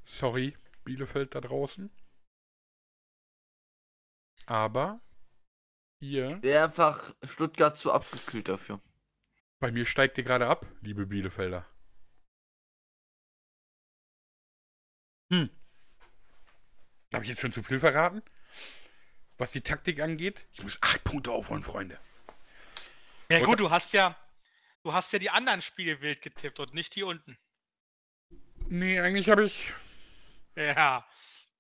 Sorry, Bielefeld da draußen. Aber ihr. Wäre einfach Stuttgart zu abgekühlt dafür. Bei mir steigt ihr gerade ab, liebe Bielefelder. Hm. Habe ich jetzt schon zu viel verraten? Was die Taktik angeht, ich muss acht Punkte aufholen, Freunde. Ja gut, du hast ja, du hast ja die anderen Spiele wild getippt und nicht die unten. Nee, eigentlich habe ich ja.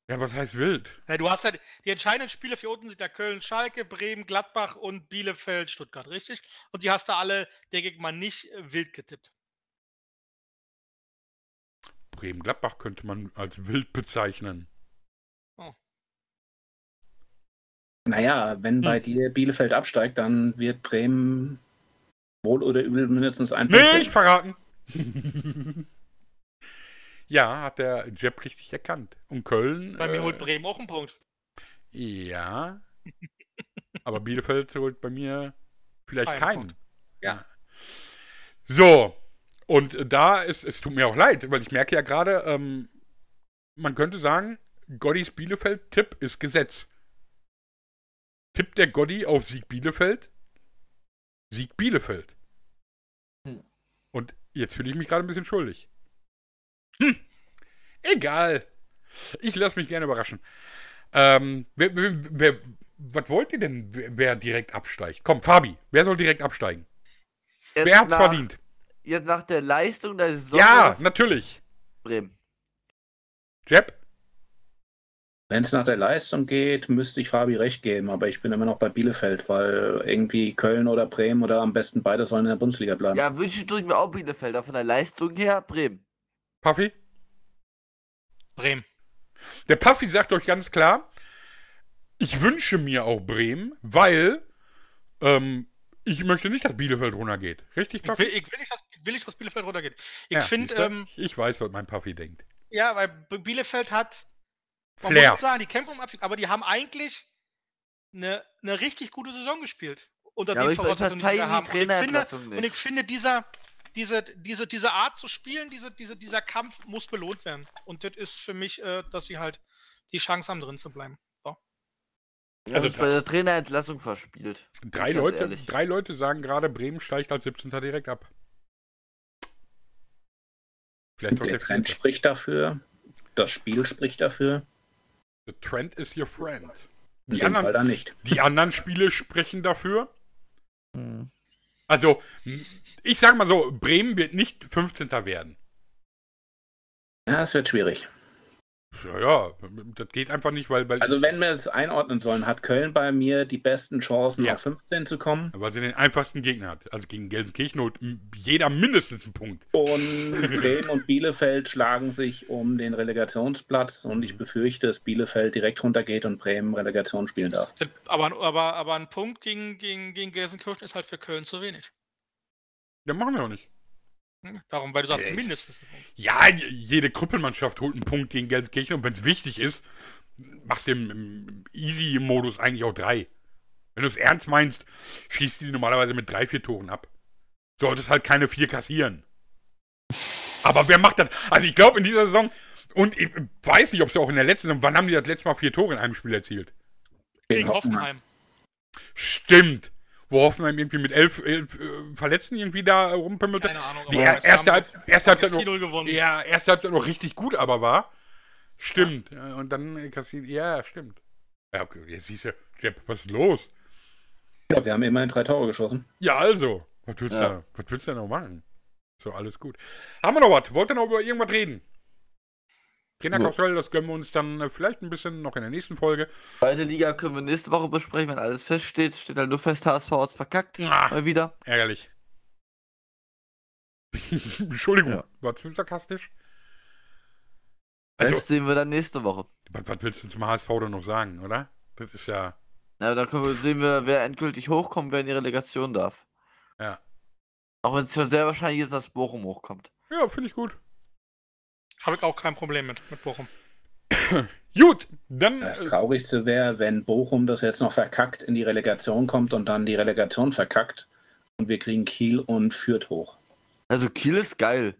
Ja, was heißt wild? Ja, du hast ja die entscheidenden Spiele für unten sind ja Köln, Schalke, Bremen, Gladbach und Bielefeld, Stuttgart, richtig? Und die hast du alle, denke ich mal, nicht äh, wild getippt. Bremen-Gladbach könnte man als wild bezeichnen. Oh. Naja, wenn bei hm. dir Bielefeld absteigt, dann wird Bremen wohl oder übel mindestens ein. Nee, ich verraten! Ja, hat der Jeb richtig erkannt. Und Köln. Bei mir äh, holt Bremen auch einen Punkt. Ja. aber Bielefeld holt bei mir vielleicht Ein keinen. Punkt. Ja. So. Und da ist, es tut mir auch leid, weil ich merke ja gerade, ähm, man könnte sagen, Gottis Bielefeld-Tipp ist Gesetz. Tippt der Gotti auf Sieg Bielefeld? Sieg Bielefeld. Hm. Und jetzt fühle ich mich gerade ein bisschen schuldig. Hm. Egal. Ich lasse mich gerne überraschen. Ähm, wer, wer, wer, was wollt ihr denn, wer direkt absteigt? Komm, Fabi, wer soll direkt absteigen? Jetzt wer hat's nach, verdient? Jetzt nach der Leistung der Saison. Ja, natürlich. Bremen. Jeb? Wenn es nach der Leistung geht, müsste ich Fabi recht geben, aber ich bin immer noch bei Bielefeld, weil irgendwie Köln oder Bremen oder am besten beide sollen in der Bundesliga bleiben. Ja, wünsche ich mir auch Bielefeld, aber von der Leistung her Bremen. Puffy? Bremen. Der Puffy sagt euch ganz klar, ich wünsche mir auch Bremen, weil ähm, ich möchte nicht, dass Bielefeld runtergeht. Richtig, Puffy? Ich will, ich will, nicht, dass, will ich, dass Bielefeld runtergeht. Ich ja, finde. Ähm, ich weiß, was mein Puffy denkt. Ja, weil Bielefeld hat. Man Flair. muss sagen, die kämpfen um Abschied, aber die haben eigentlich eine, eine richtig gute Saison gespielt. Unter ja, den Voraussetzungen, die wir haben. Und ich, finde, und ich finde, dieser, diese, diese, diese Art zu spielen, diese, diese, dieser Kampf muss belohnt werden. Und das ist für mich, äh, dass sie halt die Chance haben, drin zu bleiben. So. also bei der Trainerentlassung verspielt. Drei Leute, drei Leute sagen gerade, Bremen steigt als 17. direkt ab. Vielleicht der, der Trend Friede. spricht dafür. Das Spiel spricht dafür. The trend is your friend. Die anderen, die anderen, Spiele sprechen dafür. Hm. Also, ich sage mal so, Bremen wird nicht 15. werden. Ja, es wird schwierig. Ja, ja, das geht einfach nicht, weil. weil also, wenn wir es einordnen sollen, hat Köln bei mir die besten Chancen, ja. auf 15 zu kommen. Weil sie den einfachsten Gegner hat. Also gegen Gelsenkirchen holt jeder mindestens einen Punkt. Und Bremen und Bielefeld schlagen sich um den Relegationsplatz und ich mhm. befürchte, dass Bielefeld direkt runtergeht und Bremen Relegation spielen darf. Aber, aber, aber ein Punkt gegen, gegen, gegen Gelsenkirchen ist halt für Köln zu wenig. Ja, machen wir auch nicht. Darum, weil du sagst, Echt? mindestens. Ja, jede Krüppelmannschaft holt einen Punkt gegen Gelsenkirchen und wenn es wichtig ist, machst du im, im Easy-Modus eigentlich auch drei. Wenn du es ernst meinst, schießt die normalerweise mit drei, vier Toren ab. Solltest halt keine vier kassieren. Aber wer macht das? Also ich glaube in dieser Saison, und ich weiß nicht, ob es auch in der letzten Saison, wann haben die das letzte Mal vier Tore in einem Spiel erzielt? Gegen Hoffenheim. Stimmt wo man irgendwie mit elf, elf äh, Verletzten irgendwie da rumpimmelte. Keine Ahnung, die er, erste, Halb, erste, Halbzeit noch, gewonnen. ja, erste Halbzeit noch richtig gut, aber war. Stimmt. Ja. Äh, und dann kassiert, äh, ja, stimmt. Ja, okay, jetzt siehst du, was ist los? Ja, wir haben immerhin drei Tore geschossen. Ja, also. Was willst, ja. Da, was willst du denn noch machen? So, alles gut. Haben wir noch was? Wollt ihr noch über irgendwas reden? Kinderkarussell, das gönnen wir uns dann äh, vielleicht ein bisschen noch in der nächsten Folge. Zweite Liga können wir nächste Woche besprechen, wenn alles feststeht. Steht halt nur fest, HSV hat's verkackt. Ach, Mal wieder. Ärgerlich. Entschuldigung, ja. war zu sarkastisch. Also, das sehen wir dann nächste Woche. Was, willst du zum HSV denn noch sagen, oder? Das ist ja. Na, da können wir sehen, wir, wer endgültig hochkommt, wer in die Relegation darf. Ja. Auch wenn es sehr wahrscheinlich ist, dass Bochum hochkommt. Ja, finde ich gut. Habe ich auch kein Problem mit, mit Bochum. Gut, dann. Das äh, Traurigste wäre, wenn Bochum das jetzt noch verkackt, in die Relegation kommt und dann die Relegation verkackt und wir kriegen Kiel und Fürth hoch. Also Kiel ist geil.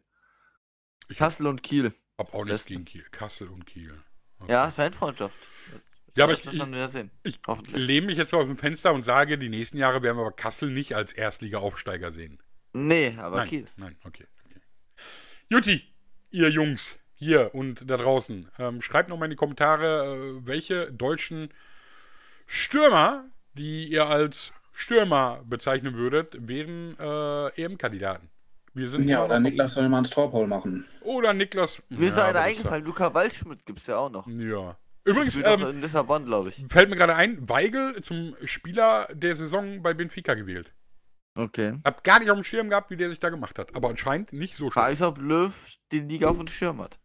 Ich Kassel und Kiel. Hab auch nichts gegen Kiel. Kassel und Kiel. Okay. Ja, Fanfreundschaft. Ja, aber ich, ich, ich lehne mich jetzt so aus dem Fenster und sage, die nächsten Jahre werden wir aber Kassel nicht als Erstliga-Aufsteiger sehen. Nee, aber nein, Kiel. Nein, okay. okay. Juti, ihr Jungs hier und da draußen, ähm, schreibt noch mal in die Kommentare, äh, welche deutschen Stürmer, die ihr als Stürmer bezeichnen würdet, wären äh, EM-Kandidaten. Wir sind ja, oder Niklas soll mal ein Torpol machen. Oder Niklas. Mir ist ja, einer eingefallen, Luca Waldschmidt gibt es ja auch noch. Ja. Übrigens, ähm, in Lissabon, glaube ich. Fällt mir gerade ein, Weigel zum Spieler der Saison bei Benfica gewählt. Okay. Hab gar nicht auf dem Schirm gehabt, wie der sich da gemacht hat. Aber anscheinend nicht so schlecht. Scheiß ob Löw, die Liga auf dem Schirm hat.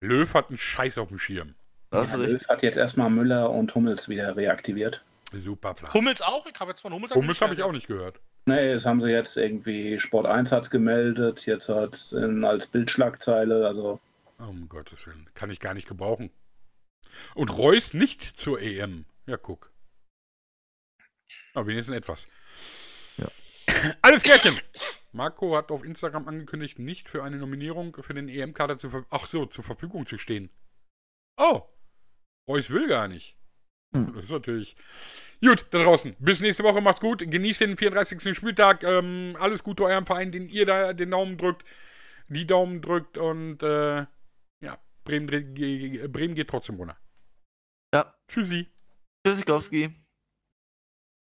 Löw hat einen Scheiß auf dem Schirm. Das ja, Löw hat jetzt erstmal Müller und Hummels wieder reaktiviert. Super Plan. Hummels auch? Ich habe jetzt von Hummels Hummels habe ich auch nicht gehört. Nee, das haben sie jetzt irgendwie Sport 1 hat's gemeldet, jetzt hat es als Bildschlagzeile, also. Oh, um Gottes Willen, kann ich gar nicht gebrauchen. Und Reus nicht zur EM. Ja, guck. Aber wenigstens etwas. Alles klärchen. Marco hat auf Instagram angekündigt, nicht für eine Nominierung für den EM-Kader zu Ach so, zur Verfügung zu stehen. Oh, Reus will gar nicht. Hm. Das ist natürlich. Gut, da draußen. Bis nächste Woche. Macht's gut. Genießt den 34. Spieltag. Ähm, alles Gute eurem Verein, den ihr da den Daumen drückt, die Daumen drückt und äh, ja, Bremen, Bremen geht trotzdem runter. Ja. Tschüssi. Tschüssikowski.